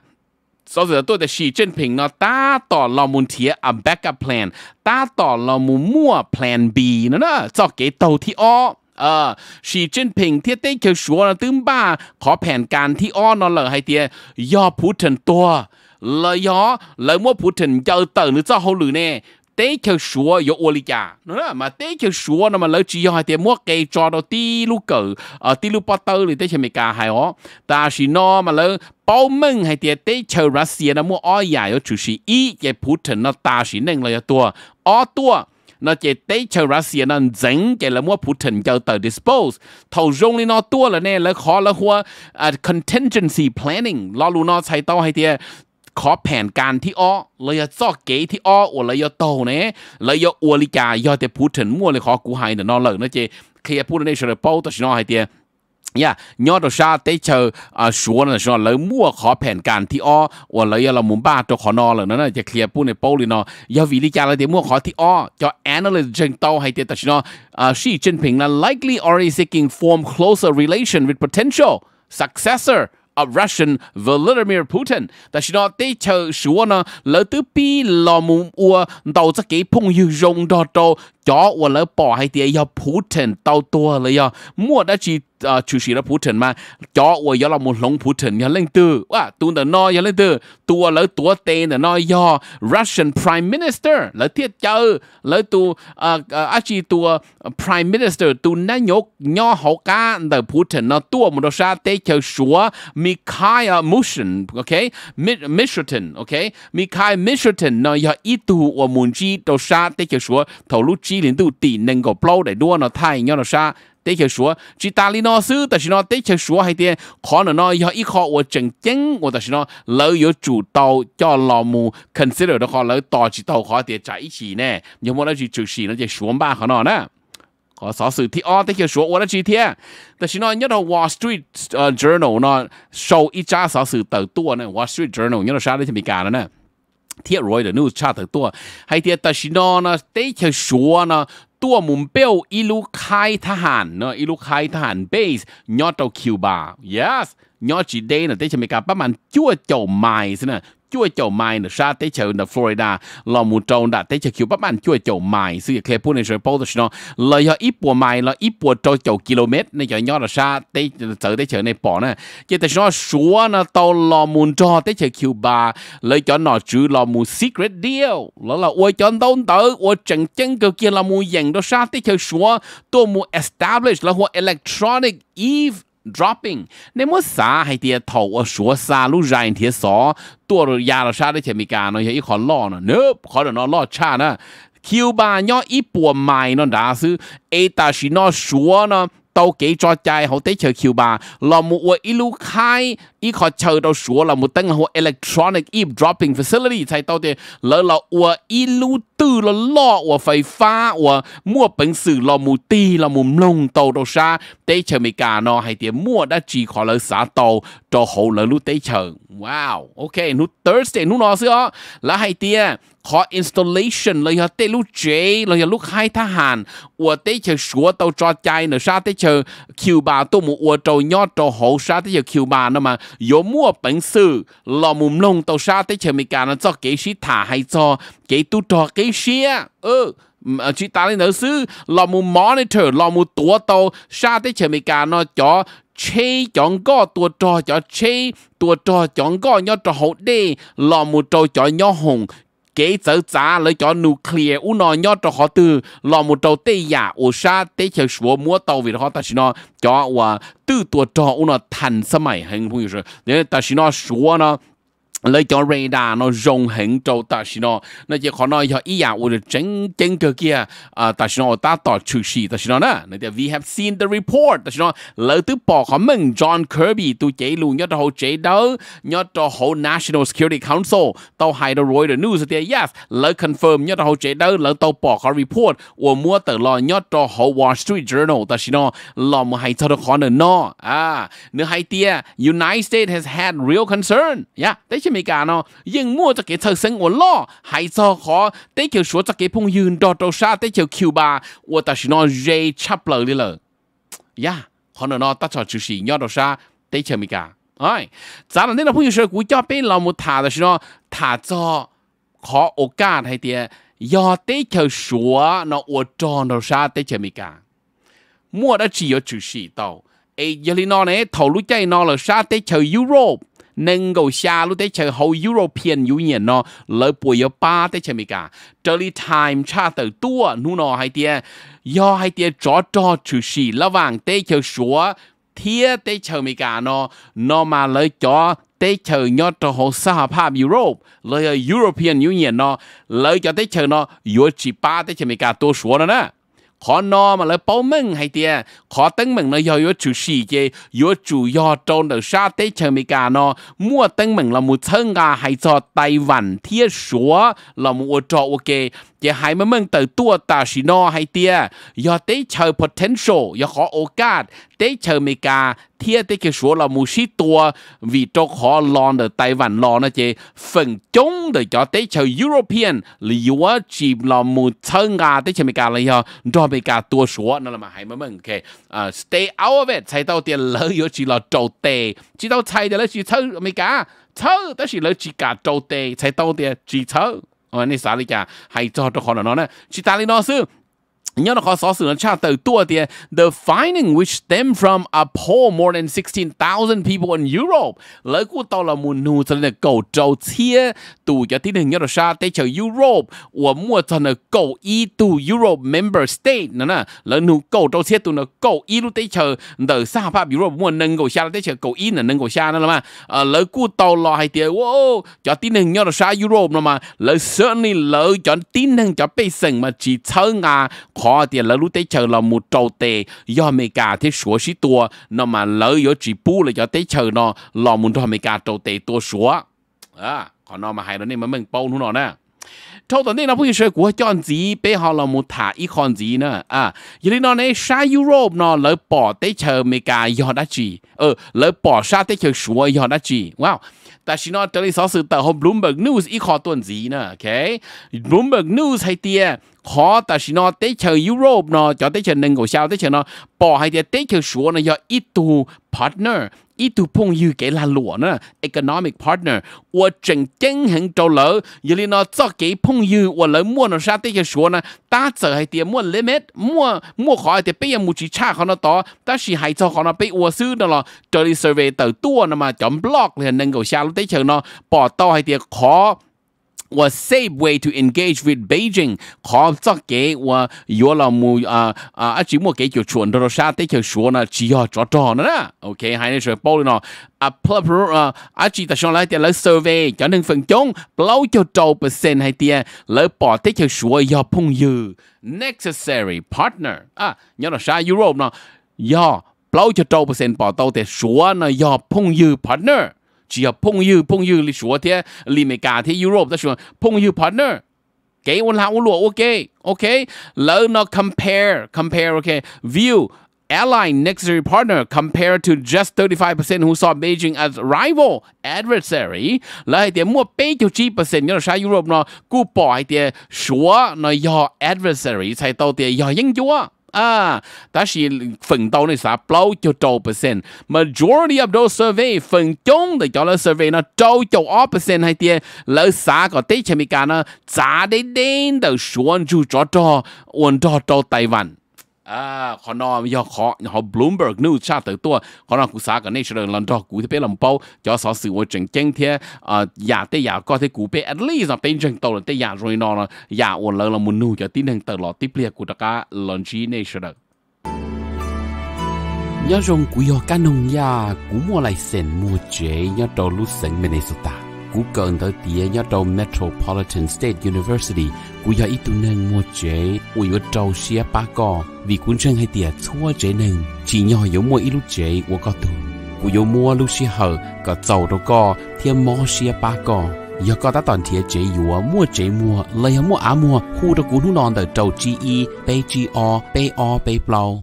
sở sự tôi là sĩ chân bình nó ta tỏ lo muốn thiết a backup plan ta tỏ lo muốn mua plan B nữa nè cho cái tàu thì o เออชีจิ้นผิงเทียเต้เขียวชัวตึ้มบ้าขอแผนการที่อ้อนอนเหลอให้เตีย ย่อพูดถึงตัว เลยย่อเลยมั่วพูดถึงเจ้าเต๋อหรือเจ้าเขาหรือเน่เต้เขียวชัวยกอลิกาเนละมาเต้เขียวชัวนะมาเลยจียอให้เตียมั่วเกยจอดตีลูกเก๋เออตีลูกปอเตอร์หรือเต้เชมิกาให้อ๋อตาชีนอมาเลยป้ามึงให้เตียเต้เชอรัสเซียนะมั่วอ้อยใหญ่ก็ชือชีอีเจพูดถึงนาตาชีเน่งเลยตัวอ้อตัวนอจะได้ชาวรัสเซียนั้นจังจะิะมัวพูดถึงเจ้าตัว dispose ทั้งรงลีนอตัวละเนี่ยแล้วขอละหัวอ่า contingency planning ลอรูนอใช้ต้าให้เตี้ยขอแผนการที่อ้อเลยจะซอเกที่อ้ออวลยจะโตเนี่ยเลยจะอวลิกายอดจะพูดถึงมั่วเลยขอกูใหยเนาะเลยนอจะเคลียร์พูดในเชิงเป้าตัวชนอให้เตี้ยย่ายอดชาเตเชออ่าชัวนะชอเลยมั่วขอแผนการที่อ้อว่าเลยเราหมุนบ้าตัวขอนอเลยนั่นจะเคลียร์ปูในโป้ลีนอยาวิลิจาเลยเดมั่วขอที่อ้อจะแอนเลยเชิงโตให้เตตัชนออ่าชีจินผิงนะ dạ, à, à, à, likely already seeking form closer relation with potential successor of Russian Vladimir Putin. Tại sao tế chờ sửa nó lỡ tứ pi lò mù ua đầu chắc kế phong yêu rong đo trô chó bỏ hay Putin tao mua cho 我来保还得要铺陈到多了呀，莫得去啊，就是了铺陈嘛，cho à, tôi yêu là một lông Putin thần lên từ, à, tôi là nó nhà lên từ, tua là tua tên là nó do Russian Prime Minister là thiết chơi, là tu à à chỉ tua Prime Minister tu nói nhóc nhỏ hậu cá là Putin thần nó tôi một đứa sa tế chơi số Mikhail Mushin, ok, Mishutin, ok, Mikhail Mishutin nó do ít tu và muốn chi đứa sa tế chơi số thầu lúc chi 一零度底能够包得多呢，太阳的沙。得去说，去打理那事，但是呢，得去说还点，可能呢，要依靠我正经，我但是呢，老有主导叫老母 consider 的话，老大指导好点在一起呢，有么那去就是那些说吧，可能呢。có sáu sự thì ở cái số ở chỉ thế แต่ฉันนยอด Wall Street Journal นะ show อีจ้าสาวสื่อเติร์ตัวนะ Wall Street Journal ยอดชาได้จะมีการแล้วนะเทียรวยเดนูชาติตัวให้เทียตาชินอนะเตเชชัวนะตัวมุมเปียวอีลูกคายทหารเนาะอีลูกคายทหารเบสยอดเตาคิวบา yes ยอดจีเดนเตชเมกาประมาณจั่วเจ้าไม้สินะช่วยเจ้าไม้นะชาเตเชอร์นะฟลอริดาลอมูโจนดาเตเชอร์คิวประมาณช่วยเจ้าไม้ซึ่งเคลพูดในเชิงโพสต์เนาะเลยยออีปัวไม้ละอีปัวโจเจ้ากิโลเมตรในยอยอดชาเตเจอเตเชอร์ในปอนะเจตชอชัวนะตอลอมูโจเตเชอร์คิวบาเลยจอนหนอจือลอมูซีเกรตเดียวแล้วละอวยจอนต้นเตออวยจังจังเกี่ยวลอมูอย่างดชาเตเชอร์ชัวตัวมู establish แล้วหัว electronic eve dropping 你冇啥係啲頭我說啥路人啲啥多咗廿六沙啲前面間咯，一看攞呢，nope 可能攞攞差呢，Q 吧要一波賣呢，但是 A 但是呢說呢都幾作ใจ好啲就 Q 吧，落冇我一路開。一考抽到说了，没等我 electronic eavesdropping facility 才到的，了了我一路走了老我非法我没本事了，没地了，没弄到到啥，得 chờ mấy cả nó hay tiền mua đã chỉ khó lỡ xã tàu cho hậu lỡ lúc đấy chờ wow ok lúc Thursday lúc nó xưa là hay tiền khó installation là giờ tới lúc chế là giờ lúc hai thà hàn ủa tới chờ sửa tàu cho chạy nữa sao tới chờ Cuba tôi muốn ủa tàu nhót tàu hậu sao tới chờ Cuba nữa mà 有冇本事老母弄到啥的前面干了做给谁他还做给都做给谁啊？呃。呃，去打领导师，老母 monitor，老母多到啥的前面干了叫 chế chọn có tua trò cho chế tua trò chọn có nhau trò hậu đê lò một trò cho nhau hùng kế sở giá lấy cho nuclear u nó nhớ cho họ từ lò một trâu tê giả u sa tê chờ số mua tàu vì họ ta chỉ nó cho và từ tuổi cho u nó thành sớm mày hình như rồi nên ta chỉ nó số nó lấy cho radar nó rộng hẳn cho ta xin nó nó chỉ có nói cho ý à ủa chính chính cơ kia à ta xin nó ta tỏ chữ gì ta xin nó nè nè we have seen the report ta xin nó lỡ từ bỏ khó mình John Kirby tu chế luôn nhớ cho chế đó nhớ cho hồ National Security Council tàu hay đó rồi news thì yes lỡ confirm nhớ cho chế đó lỡ tàu bỏ khó report ủa mua tờ lo nhớ cho hồ Wall Street Journal ta xin nó lo mà hay cho khó nữa nó à nữa hay tia United States has had real concern yeah đấy chứ 美加呢，用么这个出生我老还做好，得就说这个朋友到多少得就 Q 吧，我但是呢 Ray Chapler 的了呀，可能呢，大家就是要多少得就美加，哎，咱们那个朋友说，我叫别老母他的是呢，他做好我干那点，要得就说那我找多少得就美加，莫得只有就是到。ai giờ nó này thầu lũ chạy nó là sa tế chờ Europe 能够下路的成后 European Union 咯，来背有巴的前面噶，这里 time 差得多，努诺还点，要还点找找出是老王的就说。thiết tế chờ mì cả nó nó mà lấy cho tế chờ nhớ cho hồ xã pháp Europe lấy European Union nó lấy cho tế chờ nó yếu chỉ ba tế chờ mì cả tôi xóa nó nè khó no mà lại bao mừng hay tiề khó tính mình nó yêu chủ sĩ chế yêu chủ yêu trong được sa tế chờ mi cả nó mua tính mình là một thân gà hay cho Taiwan thiết số là một trò ok จะหายมาเมืองเติตัวตาชิโนไฮเตียอย่าด้เชร์ potential อย่าขอโอกาสเต้เชร์เมกาเทียเต้เกี่ยวชัวเรามูชิตัววีโจขอลอนเดอไต้หวันลอนนะเจฝั่งจงเดอยอาเต้เชร์ยุโรเปียนหรือว่าจีบเรามูเชิงกาเต้เชร์เมกาเลยยรอดอเมกาตัวชัวนั่นแหละมาหายมาเมืองโอเคอ่า stay out of it ใช้เต้าเตียนเลยย่อจีเราโจเตจีเต้าใชยเดี๋ยวเลยชีเชิญอเมกาเชอญแต่สิเลยจีกาโจเตใช้เต้าเตียจีเชอญ我呢，撒利亞係作學堂內咧，設大利諾斯。Nhớ nó có số sự nó cha tờ tua thì the finding which stem from a poll more than 16,000 people in Europe. Lấy cụ tao là muốn nụ cho nên cầu trâu chia tù cho tin hình nhớ nó cha tới chờ Europe và mua cho nên cầu y tù Europe member state nữa nè. Lấy nụ cầu trâu chia tù nó cầu y lúc tế chờ đờ xa pháp Europe mua nâng cầu xa tới chờ cầu y là nâng cầu xa nữa mà. Lấy cụ tao là hay thì wow cho tin hình nhớ nó cha Europe nữa mà. Lấy certainly lấy cho tin hình cho bê sinh mà chỉ chơi ngà khó thì lỡ lúc tới chờ là một trâu tệ do mày cả thế số xí tua nó mà lỡ yếu chỉ bu là do tới chờ nó là một trâu mày cả trâu tệ tua số à còn nó mà hay đó nên mà mình bao nó nè thâu tuần này nó phải chơi của chọn gì bây họ là một thả ít con gì nè, à giờ đi nó này xa Europe nó lỡ bỏ tới chờ Mỹ cả do đã chỉ ờ lỡ bỏ xa tới chờ số do đã chỉ wow แต่ชินอตเตอรี่ซอสื่อแต่ฮบลูมเบิร์กนิวส์อีคอตัวนีนะโอเคบลูมเบิร์กนิวส์ไฮเตียขอแต่ชินอเตเชอร์ยุโรปเนาะจอเตเชอร์หนึ่งกับชาวเตเชอร์เนาะปอไฮเตียเตเชอร์ชัวเนาะยออีตูพาร์ทเนอร์ ý tụ phong yêu cái là lụa nữa economic partner và chỉnh chính hình trâu lỡ giờ li nó cho cái phong yêu và lỡ mua nó ra tới cái số nè ta sợ hay mua limit mua mua khỏi thì bây giờ mua chỉ cha khó nó to ta chỉ hay cho khó nó bây và sư đó là survey tờ tua nó mà chọn blog thì nên cầu xa lúc tới chờ bỏ to hay khó và safe way to engage with Beijing khó cho kế và yếu là mu à, à à chỉ mua cái kiểu chuẩn đồ sa tế kiểu chuẩn là chỉ ở cho trò nữa đó ok hai này rồi bao nó à plethora à à chỉ ta xong lại tiền lấy survey cho nên phần chống lâu cho trâu percent hay tiền lấy bỏ tế kiểu chuẩn do phong dư necessary partner à nhớ là sa Europe nó do lâu cho trâu percent bỏ tàu tế chuẩn là do phong dư partner 只要朋友朋友你说的，你们家的 Europe 他说朋友 partner。给我拉我落，OK OK，然后呢，compare compare compare OK view airline necessary partner compared to just 35% who saw Beijing as rival adversary mua chín phần trăm nó là แล้วไอ้เดี๋ยวมั่วเป๊ะจุดจีเปอร์เซ็นต์เนี่ยชาวยุโรปเนาะกูปล่อยเดี๋ยวชัวเนาะยอ adversary ใช้ตัวเดี๋ยวยอยังจัว à, phần đầu này sẽ bao cho trâu percent majority of those survey phần chung để cho là survey nó trâu cho off percent hay tiền lỡ xã có tế bị cả nó giá đến đến đầu xuống chú cho cho uốn cho trâu Taiwan อ่าขอนอยอขอขอบลูมเบิร์กนู่ชาติตัวขอนอกูสากันในเชิงลอนดอกูที่เป็นลำเป้าจอสอสื่อว่าจังเจงเทียอ่าอยากแต่อยากก็ที่กูเป็น at least เป็นจังโตแต่อยากรวยนอนอยากอวนเลยละมุนนู่จะตีหนึ่งตลอดที่เปลี่ยกูตะกาลอนชีในเชิงยอดรงกูยอกันนงยากูมัวไรเซนมัวเจยอดอลุเซงเมเนสุตา cú 古更到第一到 Metropolitan State University, cú trâu vì cuốn chân hay tiệt thua chế nên chỉ nhỏ yếu mua ít lúc chế của có tù của yếu mua lúc xí hờ, có dầu đâu có thêm mò xí ba có giờ có tá toàn thiệt chế yếu mua chế mua lấy mua á mua khu đó cuốn hú non đời trầu chi y bê chi o bê o bê plau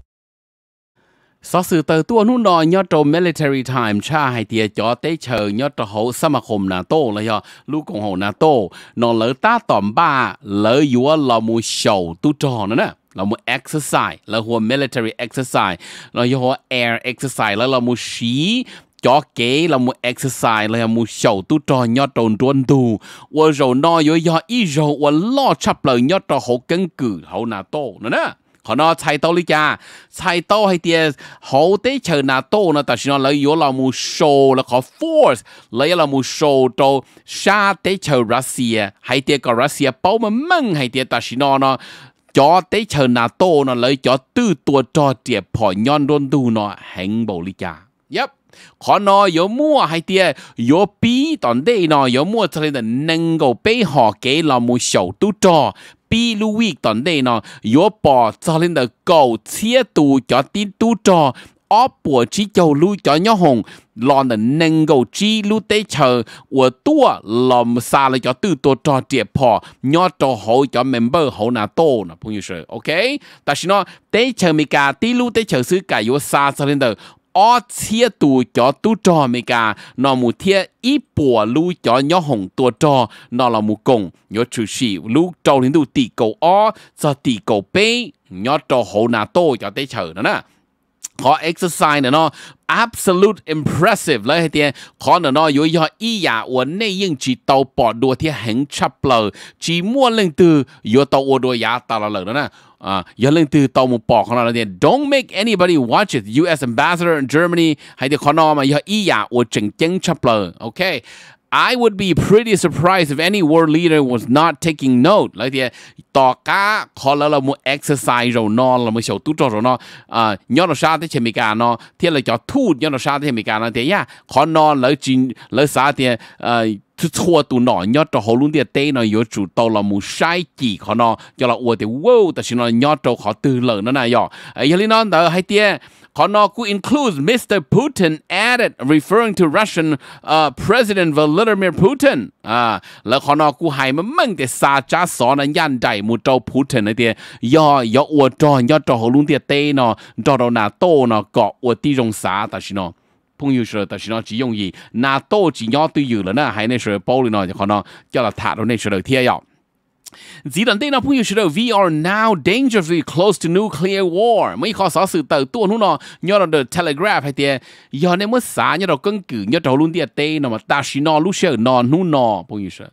สอสื่อเตอตัวนู่นนอยยอดโจ military time ชาให้เตียจอเตเชยยอดโหสมาคมนาโตเลยยอลูกของโหนาโตนอนเลอต้าต่อมบ้าเลยยัวเรามูโชว์ตุจอนะนะเรามู exercise เราหัว military exercise เรายัว air exercise แล้วเรามูชีจอเก๋เรามู exercise เรามูโชว์ตุจอยอดโดนดวนดูว่าเรานอยยออีเราว่าล่อชับเลยยอดโหกังกือเขานาโตนะนะ可能菜刀里家，菜刀係啲好啲長拿刀呢，但是呢，你有那麼少了個 force，你有那麼少到下啲長 Russia，係啲個 Russia 包們猛係啲，但是呢呢，咗啲長拿刀呢，你咗多多咗啲旁人都都呢，很無力家，yep。可能有麼係啲有比當地呢有麼之類的能夠被學給那麼少多多，bị lưu ý tận đây nó yo bỏ cho lên được cầu chia tù cho tin tu cho ó bỏ chỉ cho lưu cho nhau hồng lo là nâng cầu chỉ lưu tế chờ của tua làm xa là cho tư tổ cho triệt phò nhỏ cho hậu cho member hậu nào tô nè phong như ok ta xin nó tế chờ mi cả tí lưu tế chờ xứ cả yo xa cho lên được ở chia tù cho tu trò mấy gà nó mù thia ít bùa lu cho nhó hồng tua trò nó là mù cùng nhó chú sĩ lu trâu linh tu tì cầu o cho tì cầu bê nhó trò hồ nà tô cho tới chờ nữa nè khó exercise nữa nó absolute impressive lấy tiền khó nữa nó yếu do ý giả của nay nhưng chỉ tàu bỏ đua thì hứng chập lờ chỉ mua lên từ yếu tàu ô đua giả tàu là lờ nữa nè Uh, yelling to tau mo pok na de don't make anybody watch it US ambassador in Germany hay de khona ma ya iya wo cheng cheng chapla okay I would be pretty surprised if any world leader was not taking note. Like the toka kola la mu exercise rồi nó là mu sầu tu trò rồi nó à nhớ nó sao thế uh, chemi cả nó thế là cho thu nhớ nó sao thế chemi cả nó thế ya khó nó lỡ chín lỡ sao thế thứ thua tụ nọ nhớ cho họ luôn địa tê nó yếu chủ tàu là mù sai chỉ họ nó cho là uo thì wow ta xin nó nhớ cho họ từ lớn nó này yo ấy cho nó đó hay tiếc họ nó cũng includes Mr. Putin added referring to Russian uh, President Vladimir Putin à là họ nó cũng hay mà mừng để xa cha xó nó nhàn đại mù cho Putin này tiếc yo yo uo cho nhớ cho họ luôn địa tê nó cho đầu nào tô nó có uo ti rong xá ta xin nó 朋友说，但是呢，只容易拿刀只要对有了呢，还那时候包里呢，就可能叫了他到那时候贴要。只能对那朋友说到，We are now dangerously close to nuclear war。mấy khó sáu sự tờ tuôn hú nó, nhớ là telegraph hay tiền, giờ nên mới xả nhớ là cân cử nhớ đầu luôn tiền tê nó mà ta chỉ nó lúc xưa nó nú nó, 朋友说。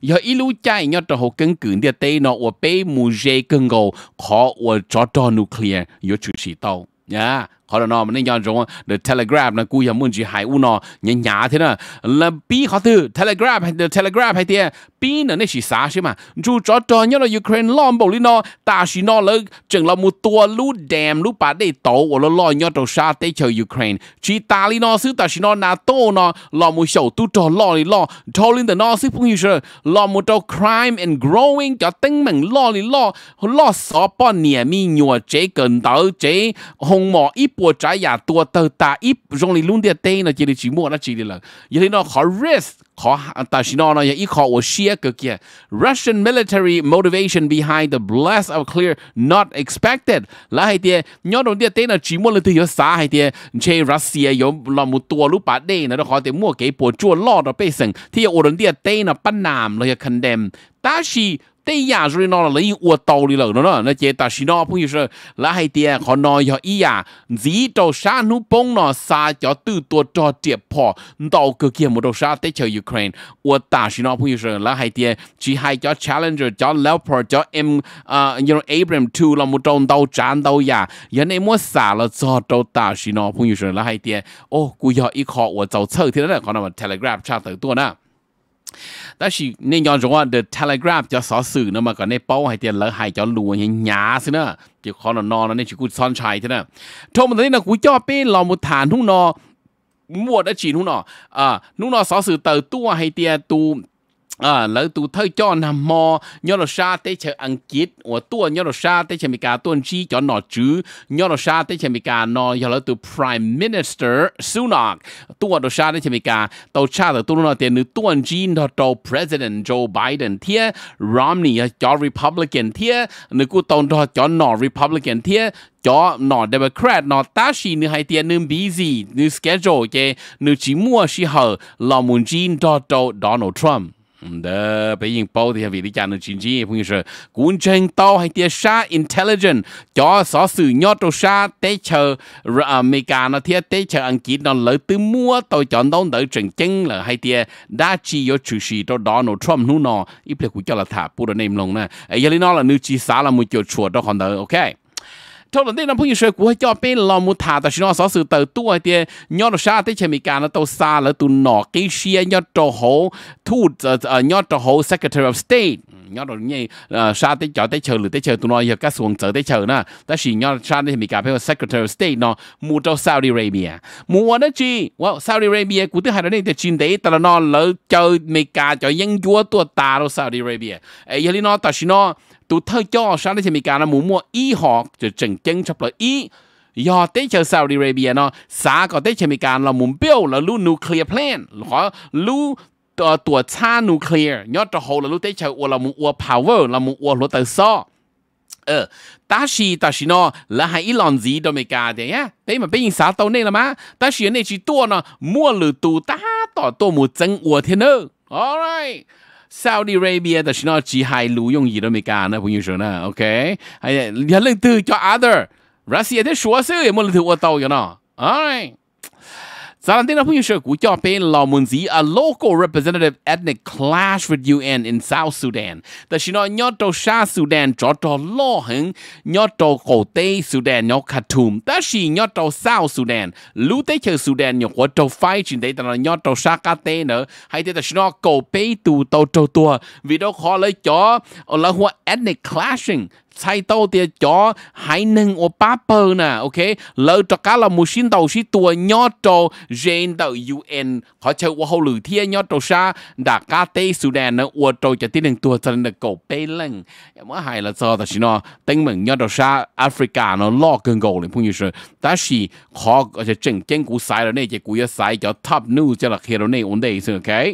giờ ít lúc chạy nhớ đầu hồ cân cử tiền tê nó, ở bên mù dê cân khó ở chỗ cho nuclear, nhớ chủ chỉ tàu, nhá họ nó mình nhận rồi the telegram là cú yếm chỉ hai u nó nhảy nhả thế nè là bi họ từ telegram the telegram hay thế bi là nó chỉ sao chứ mà chú cho cho nhớ là ukraine lom bầu lý nó ta chỉ nó là chừng là một tua lú đèm lú bà để tổ của nó lo nhớ đầu sa tế chờ ukraine chỉ ta lý nó xứ ta chỉ nó nato nó lo một sầu tu trò lo lý lo cho lên từ nó xứ phong hiểu lo một trò crime and growing cho tính mình lo lý lo lo sợ bọn nhẹ mi nhùa chế cần tới chế hồng mỏ ít bộ trái nhà tua tờ ta ít rong lì luôn địa tê nó chỉ đi chỉ mua nó chỉ đi là như thế nó khó risk khó ta chỉ nó nó ít khó của share cái kia Russian military motivation behind the blast of clear not expected là hay tiề nhớ đồng địa tê nó chỉ mua là từ xa hay tiề chế Russia có là một tua lúc bà đây nó khó để mua cái bộ chua lo đó bây giờ thì ở đồng địa tê nó bắt nam là cái condemn ta chỉ tây ya rồi nó là lấy ua tàu đi lợn nó nó nó chế ta xí nó phong yêu là hay tiền họ nói cho ý ya à. dí trâu sa nu bông nó sa cho từ tua cho tiệp phò tàu cực kia một đầu sa tây chờ Ukraine ua ta xí nó phong yêu là hay tiền chỉ hay cho Challenger cho Leopard cho em uh, you Abrams 2 là một trong tàu chán tàu ya giờ này mua xả là cho trâu ta xí nó phong yêu là hay tiền ô cú giờ ít khó ua tàu chơi thế là còn là Telegraph tra tới tua nè ต่่ีเนนยย้อจ是你ว่าเดอะเทเลกราฟจะสอสื่อนะมาก่อนในเป้าให้เตียนแล้วให้จอรัวให้หยาสินะจะขอนอนน่นี่ชิกูซ้อนชายที่นะทมันตอนนี้นะกูจ่อเป้ลอมุฐานทุ่งนอ หมวดอาชีนทุ่งนออ่านุ่งนอสอสื่อเติร์ตัวให้เตียตู à lỡ tụ thơ cho nằm mò nhớ là sa tế chờ ăn kiết và tua nhớ là sa tế chờ mi cả tuân chi cho nọ chứ nhớ là sa tế chờ mi cả nó nhớ là tụ prime minister Sunak tua đồ sa tế chờ mi cả tàu cha tàu tua nó tiền nữ tuân chi nó tàu president Joe Biden thiê Romney cho Republican thiê nữ cô tàu đó cho nó Republican thiê cho nọ Democrat nọ ta chỉ nữ hai tiền nữ busy nữ schedule cái nữ chỉ mua chỉ hở là muốn chi đó Donald Trump 的北京包的为了家能经济，朋友说，工程到还点啥 intelligent，叫啥事鸟都啥，得 chờ rồi mấy cái nó thiệt để chờ anh kia nó lấy từ mua tôi cho nó đỡ chừng chân là hay tiệt đã chỉ có chủ sĩ đó đó Trump nó nó ít việc của cho thả bù đó nêm nè, ấy giờ nó là nữ chỉ là một chỗ chuột đó còn đỡ ok trong lần đây nó bây giờ của cho bên lò một thà ta xin nó sáu sự từ tua thì nhớ nó sao tới chơi mỹ nó tàu xa là tụ nọ cái xe nhớ trò hổ thu nhớ ờ, ờ, trò hổ secretary of state nhớ ừ, được nhỉ sao ờ, tới chợ tới chợ, lửa tới chờ tụ nó giờ các xuồng chờ tới chợ nè ta xin nhớ sao tới mỹ phải là secretary of state nó mua cho Saudi Arabia mua đó chi wow Saudi Arabia của thứ hai đó đây thì chuyên đấy ta là nó lỡ chờ mỹ cả cho dân chúa tua ta rồi Saudi Arabia ấy giờ nó ta xin nó tu thơ cho sao đấy thì mình cả là muốn mua y học cho chỉnh chân chấp là y do tế chờ Saudi Arabia nó xã có ờ, tế chờ mình cả là muốn biểu là lu nuclear plant là lu tổ cha nuclear nhớ cho hồ là lu tế chờ là muốn ua power là muốn ua lu tờ so ờ ta chỉ ta chỉ nó là hai ít lon gì đó nhá thế mà bây giờ sao tao này là má ta chỉ này chỉ tua nó mua lử tu ta tỏ tua một chân ua thế nữa alright Saudi Arabia 但是呢只係路用語都未講呢，朋友說呢，OK，係你另頭叫 other，Russia 在說所有冇另頭我到嘅呢，alright。tin Salantina Punyusha Kutyape Lamunzi, a local representative ethnic clash with UN in South Sudan. The Shino Nyoto Sha Sudan Choto Loheng Nyoto Kote Sudan Nyo Khartoum. The Shi Nyoto South Sudan Lute Chơ Sudan Nyo Quoto Phai Chin Day Tana Nyoto Sha Kate Nơ Hay Tê The Shino pe Tu Tô Tô Tua video đó khó lấy cho là hua ethnic clashing sai tàu thì cho hai nâng ô ba bờ nè ok lỡ cho cá là một xin tàu xí tua nhỏ trò gen UN họ chơi ô hậu thiên nhỏ trò xa đã tây Sudan nó ô trò cho tiếng tua cho nên cổ bê lăng mà hay là sao ta xin nó tính mình nhỏ trò xa Africa nó lo cơn gầu lên phong như sự ta xì họ sẽ chỉnh kiến cú sai rồi này chỉ cú sai cho top news cho là khi này ổn đây ok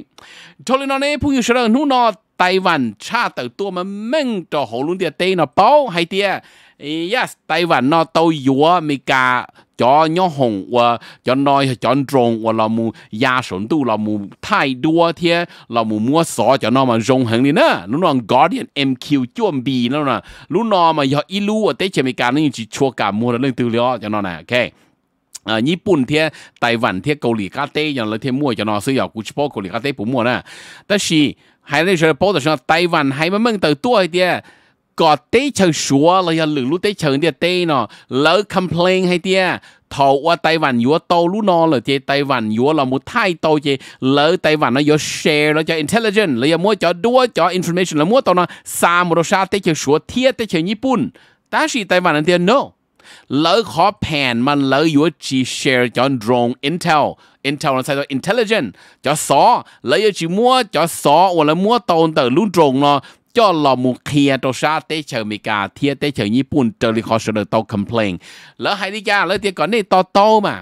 cho nên này phong như sự là nó 台湾差到多么猛着喉咙的地呢包还的，yes 台湾呢都有啊，美加 cho nhau hồng và cho nói cho trồng và là mù ya sống tu là mù thay đua thế là mù mua sọ cho nó mà rong hằng đi nữa lúc nó guardian mq chuẩn bị nó nè lúc nó mà giờ ilu ở tết chỉ nó chỉ chua cả mua là lên tư liệu cho nó nè ok อ่าญี่ปุ่นเทียไต้หวันเทียเกาหลีกาเต้อย่างเราเทียมั่วจะนอซื้ออย่างกูชิโป้เกาหลีกาเต้ผมมั่วนะแต่ชี à, hay hay cho mà tự 还那时候报道上台湾还没梦到多一点。có tế chờ xúa là giờ lử lú tế chờ đi tế nó lỡ complain hay tia thầu qua Taiwan vạn yếu tàu lú nó là chế Taiwan vạn yếu là một thay tàu chế lỡ Taiwan vạn nó yếu share nó cho intelligent là giờ mua cho đua cho information là mua tàu nó xa một đồ xa tế chờ xúa thiết tế chờ nhật bản ta chỉ Taiwan vạn tia no ลยขอแผนมันเลยอยู่จีแชร์จอนดรงนเทลอินเทลนั่นใช่ตัวอินเทลเจนจอสอเลยอยู่จีมัวจอสอวันละมัวตอนแต่รุ่นตรงเนาะจอหลอมุเคียตัวชาเตเชอร์มิกาเทียเตเชอร์ญี่ปุ่นเจอริคอเชอร์โตคัมเพลงแล้วไฮดีจกาแล้วเดียก่อนนี่ต่อโตมา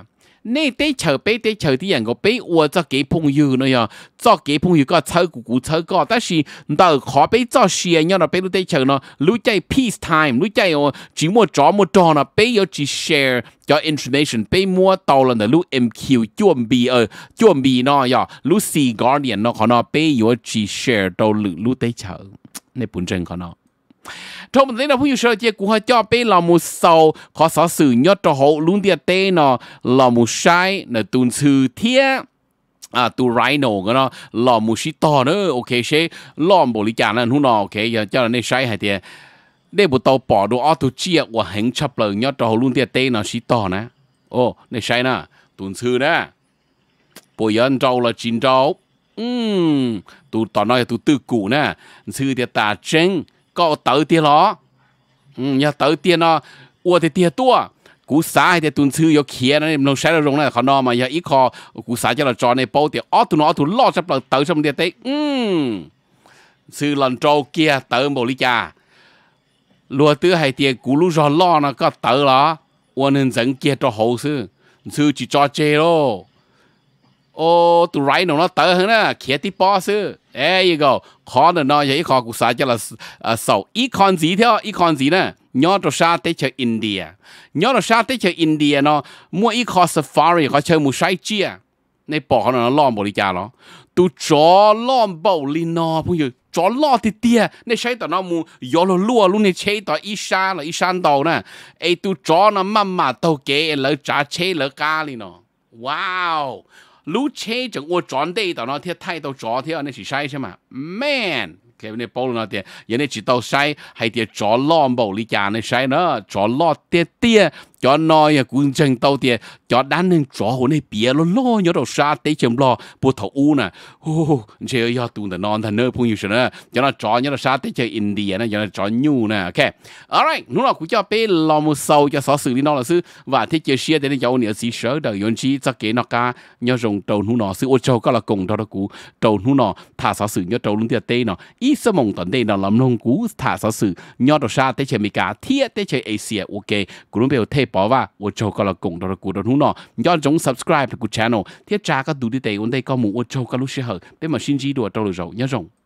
你得籌備得籌啲人個備，我作幾朋友那樣，作幾朋友個抽股股抽個，但是到可備作事嘅樣咯，備到得籌咯，你即係 peace time，你即係我只麼做麼多啦，備要去 share 個 information，備麼到啦，你 MQ 準備呃準備咯呀，你四個人咯可能備要去 share 到你你得籌，你本身可能。trong một thế nào phụ sơ chia cũng hơi cho bé là một sầu khó sở sử nhất cho hậu luôn tê nó là một sai là tuần sư thiết à tu rái nó lò mù xí to ok xe lò bổ lý chả nó hú nó ok giờ cho nên sai hay thì để bộ tàu bỏ đồ ô tu chia và hẹn chấp lời nhớ cho luôn tiệt tê nó xí to nè ô này sai nè tuần nè bộ dân trâu là chín trâu ừm tu tao nói tu tư cụ nè sư tiệt ta chênh có tự tiền nó ừ nhà tự tiền nó ua thì tiền tua cú xã thì tuần sư yo kia nó nó sẽ rong này khó nó mà giờ ít khó cú xã cho là tròn này bao thì ở tụi nó tụi lo sắp là tự xong tiền tới ừ sư lần trâu kia tự bồ lý cha lúa tứ hai tiền cú lúa giò lo nó có tự nó ua nên dẫn kia cho hậu sư sư chỉ cho chê rồi ô tụ rải nó nó hơn á kia tí bó sư ê y go khó nó nó vậy khó cũng sao cho là sầu ít theo ít con nè nhớ đồ sa tới chơi India nhớ đồ sa tới chơi India nó mua ít safari khó chơi mua sai chia à? này bỏ nó nó lo một đi cha nó chó lo bầu li nó bây giờ chó lo thì này sai tao nó mua gió nó luôn này chơi tao ít sa là ít san đầu nè ê tụ chó nó mắm mà tao kể lỡ trả chơi lỡ cá li wow 路车整我转地到那天太到左天，你是晒是嘛？Man，佢你保那啲，人哋知道晒，系啲左浪冇你家你晒呢，左浪啲啲。cho nó à quân chân tàu tiền cho đan nên rõ hồn này bia lo lo nhớ đầu xa tế chấm lo bộ thầu u nè hô chơi ya tụi nó non thằng nơi phun nhiều nữa cho nó rõ nhớ đầu xa tế chơi India nè cho nó rõ nhu nè ok alright lúc nào cũng cho bé lo một sâu cho xóa xử lý nó là sư và thế chơi xe đến cháu nữa xí sớ đời yon chi cho kế nó ca nhớ rồng trâu nu nó sư ô châu có là cùng đó đó cú trâu nu nó thả xóa xử nhớ trâu luôn tiệt tê nó ít sơ mong tận đây nó làm nông cú thả xóa xử nhớ đầu xa tế chơi Mỹ cả thiết tế chơi Asia ok cũng biết thế bỏ và ô châu có là cùng đó là cụ đó hú nọ do chúng subscribe của channel thiết tra các đủ đi ổn đây có mù ô châu các lúc sẽ hở để mà xin gì đùa trâu được rồi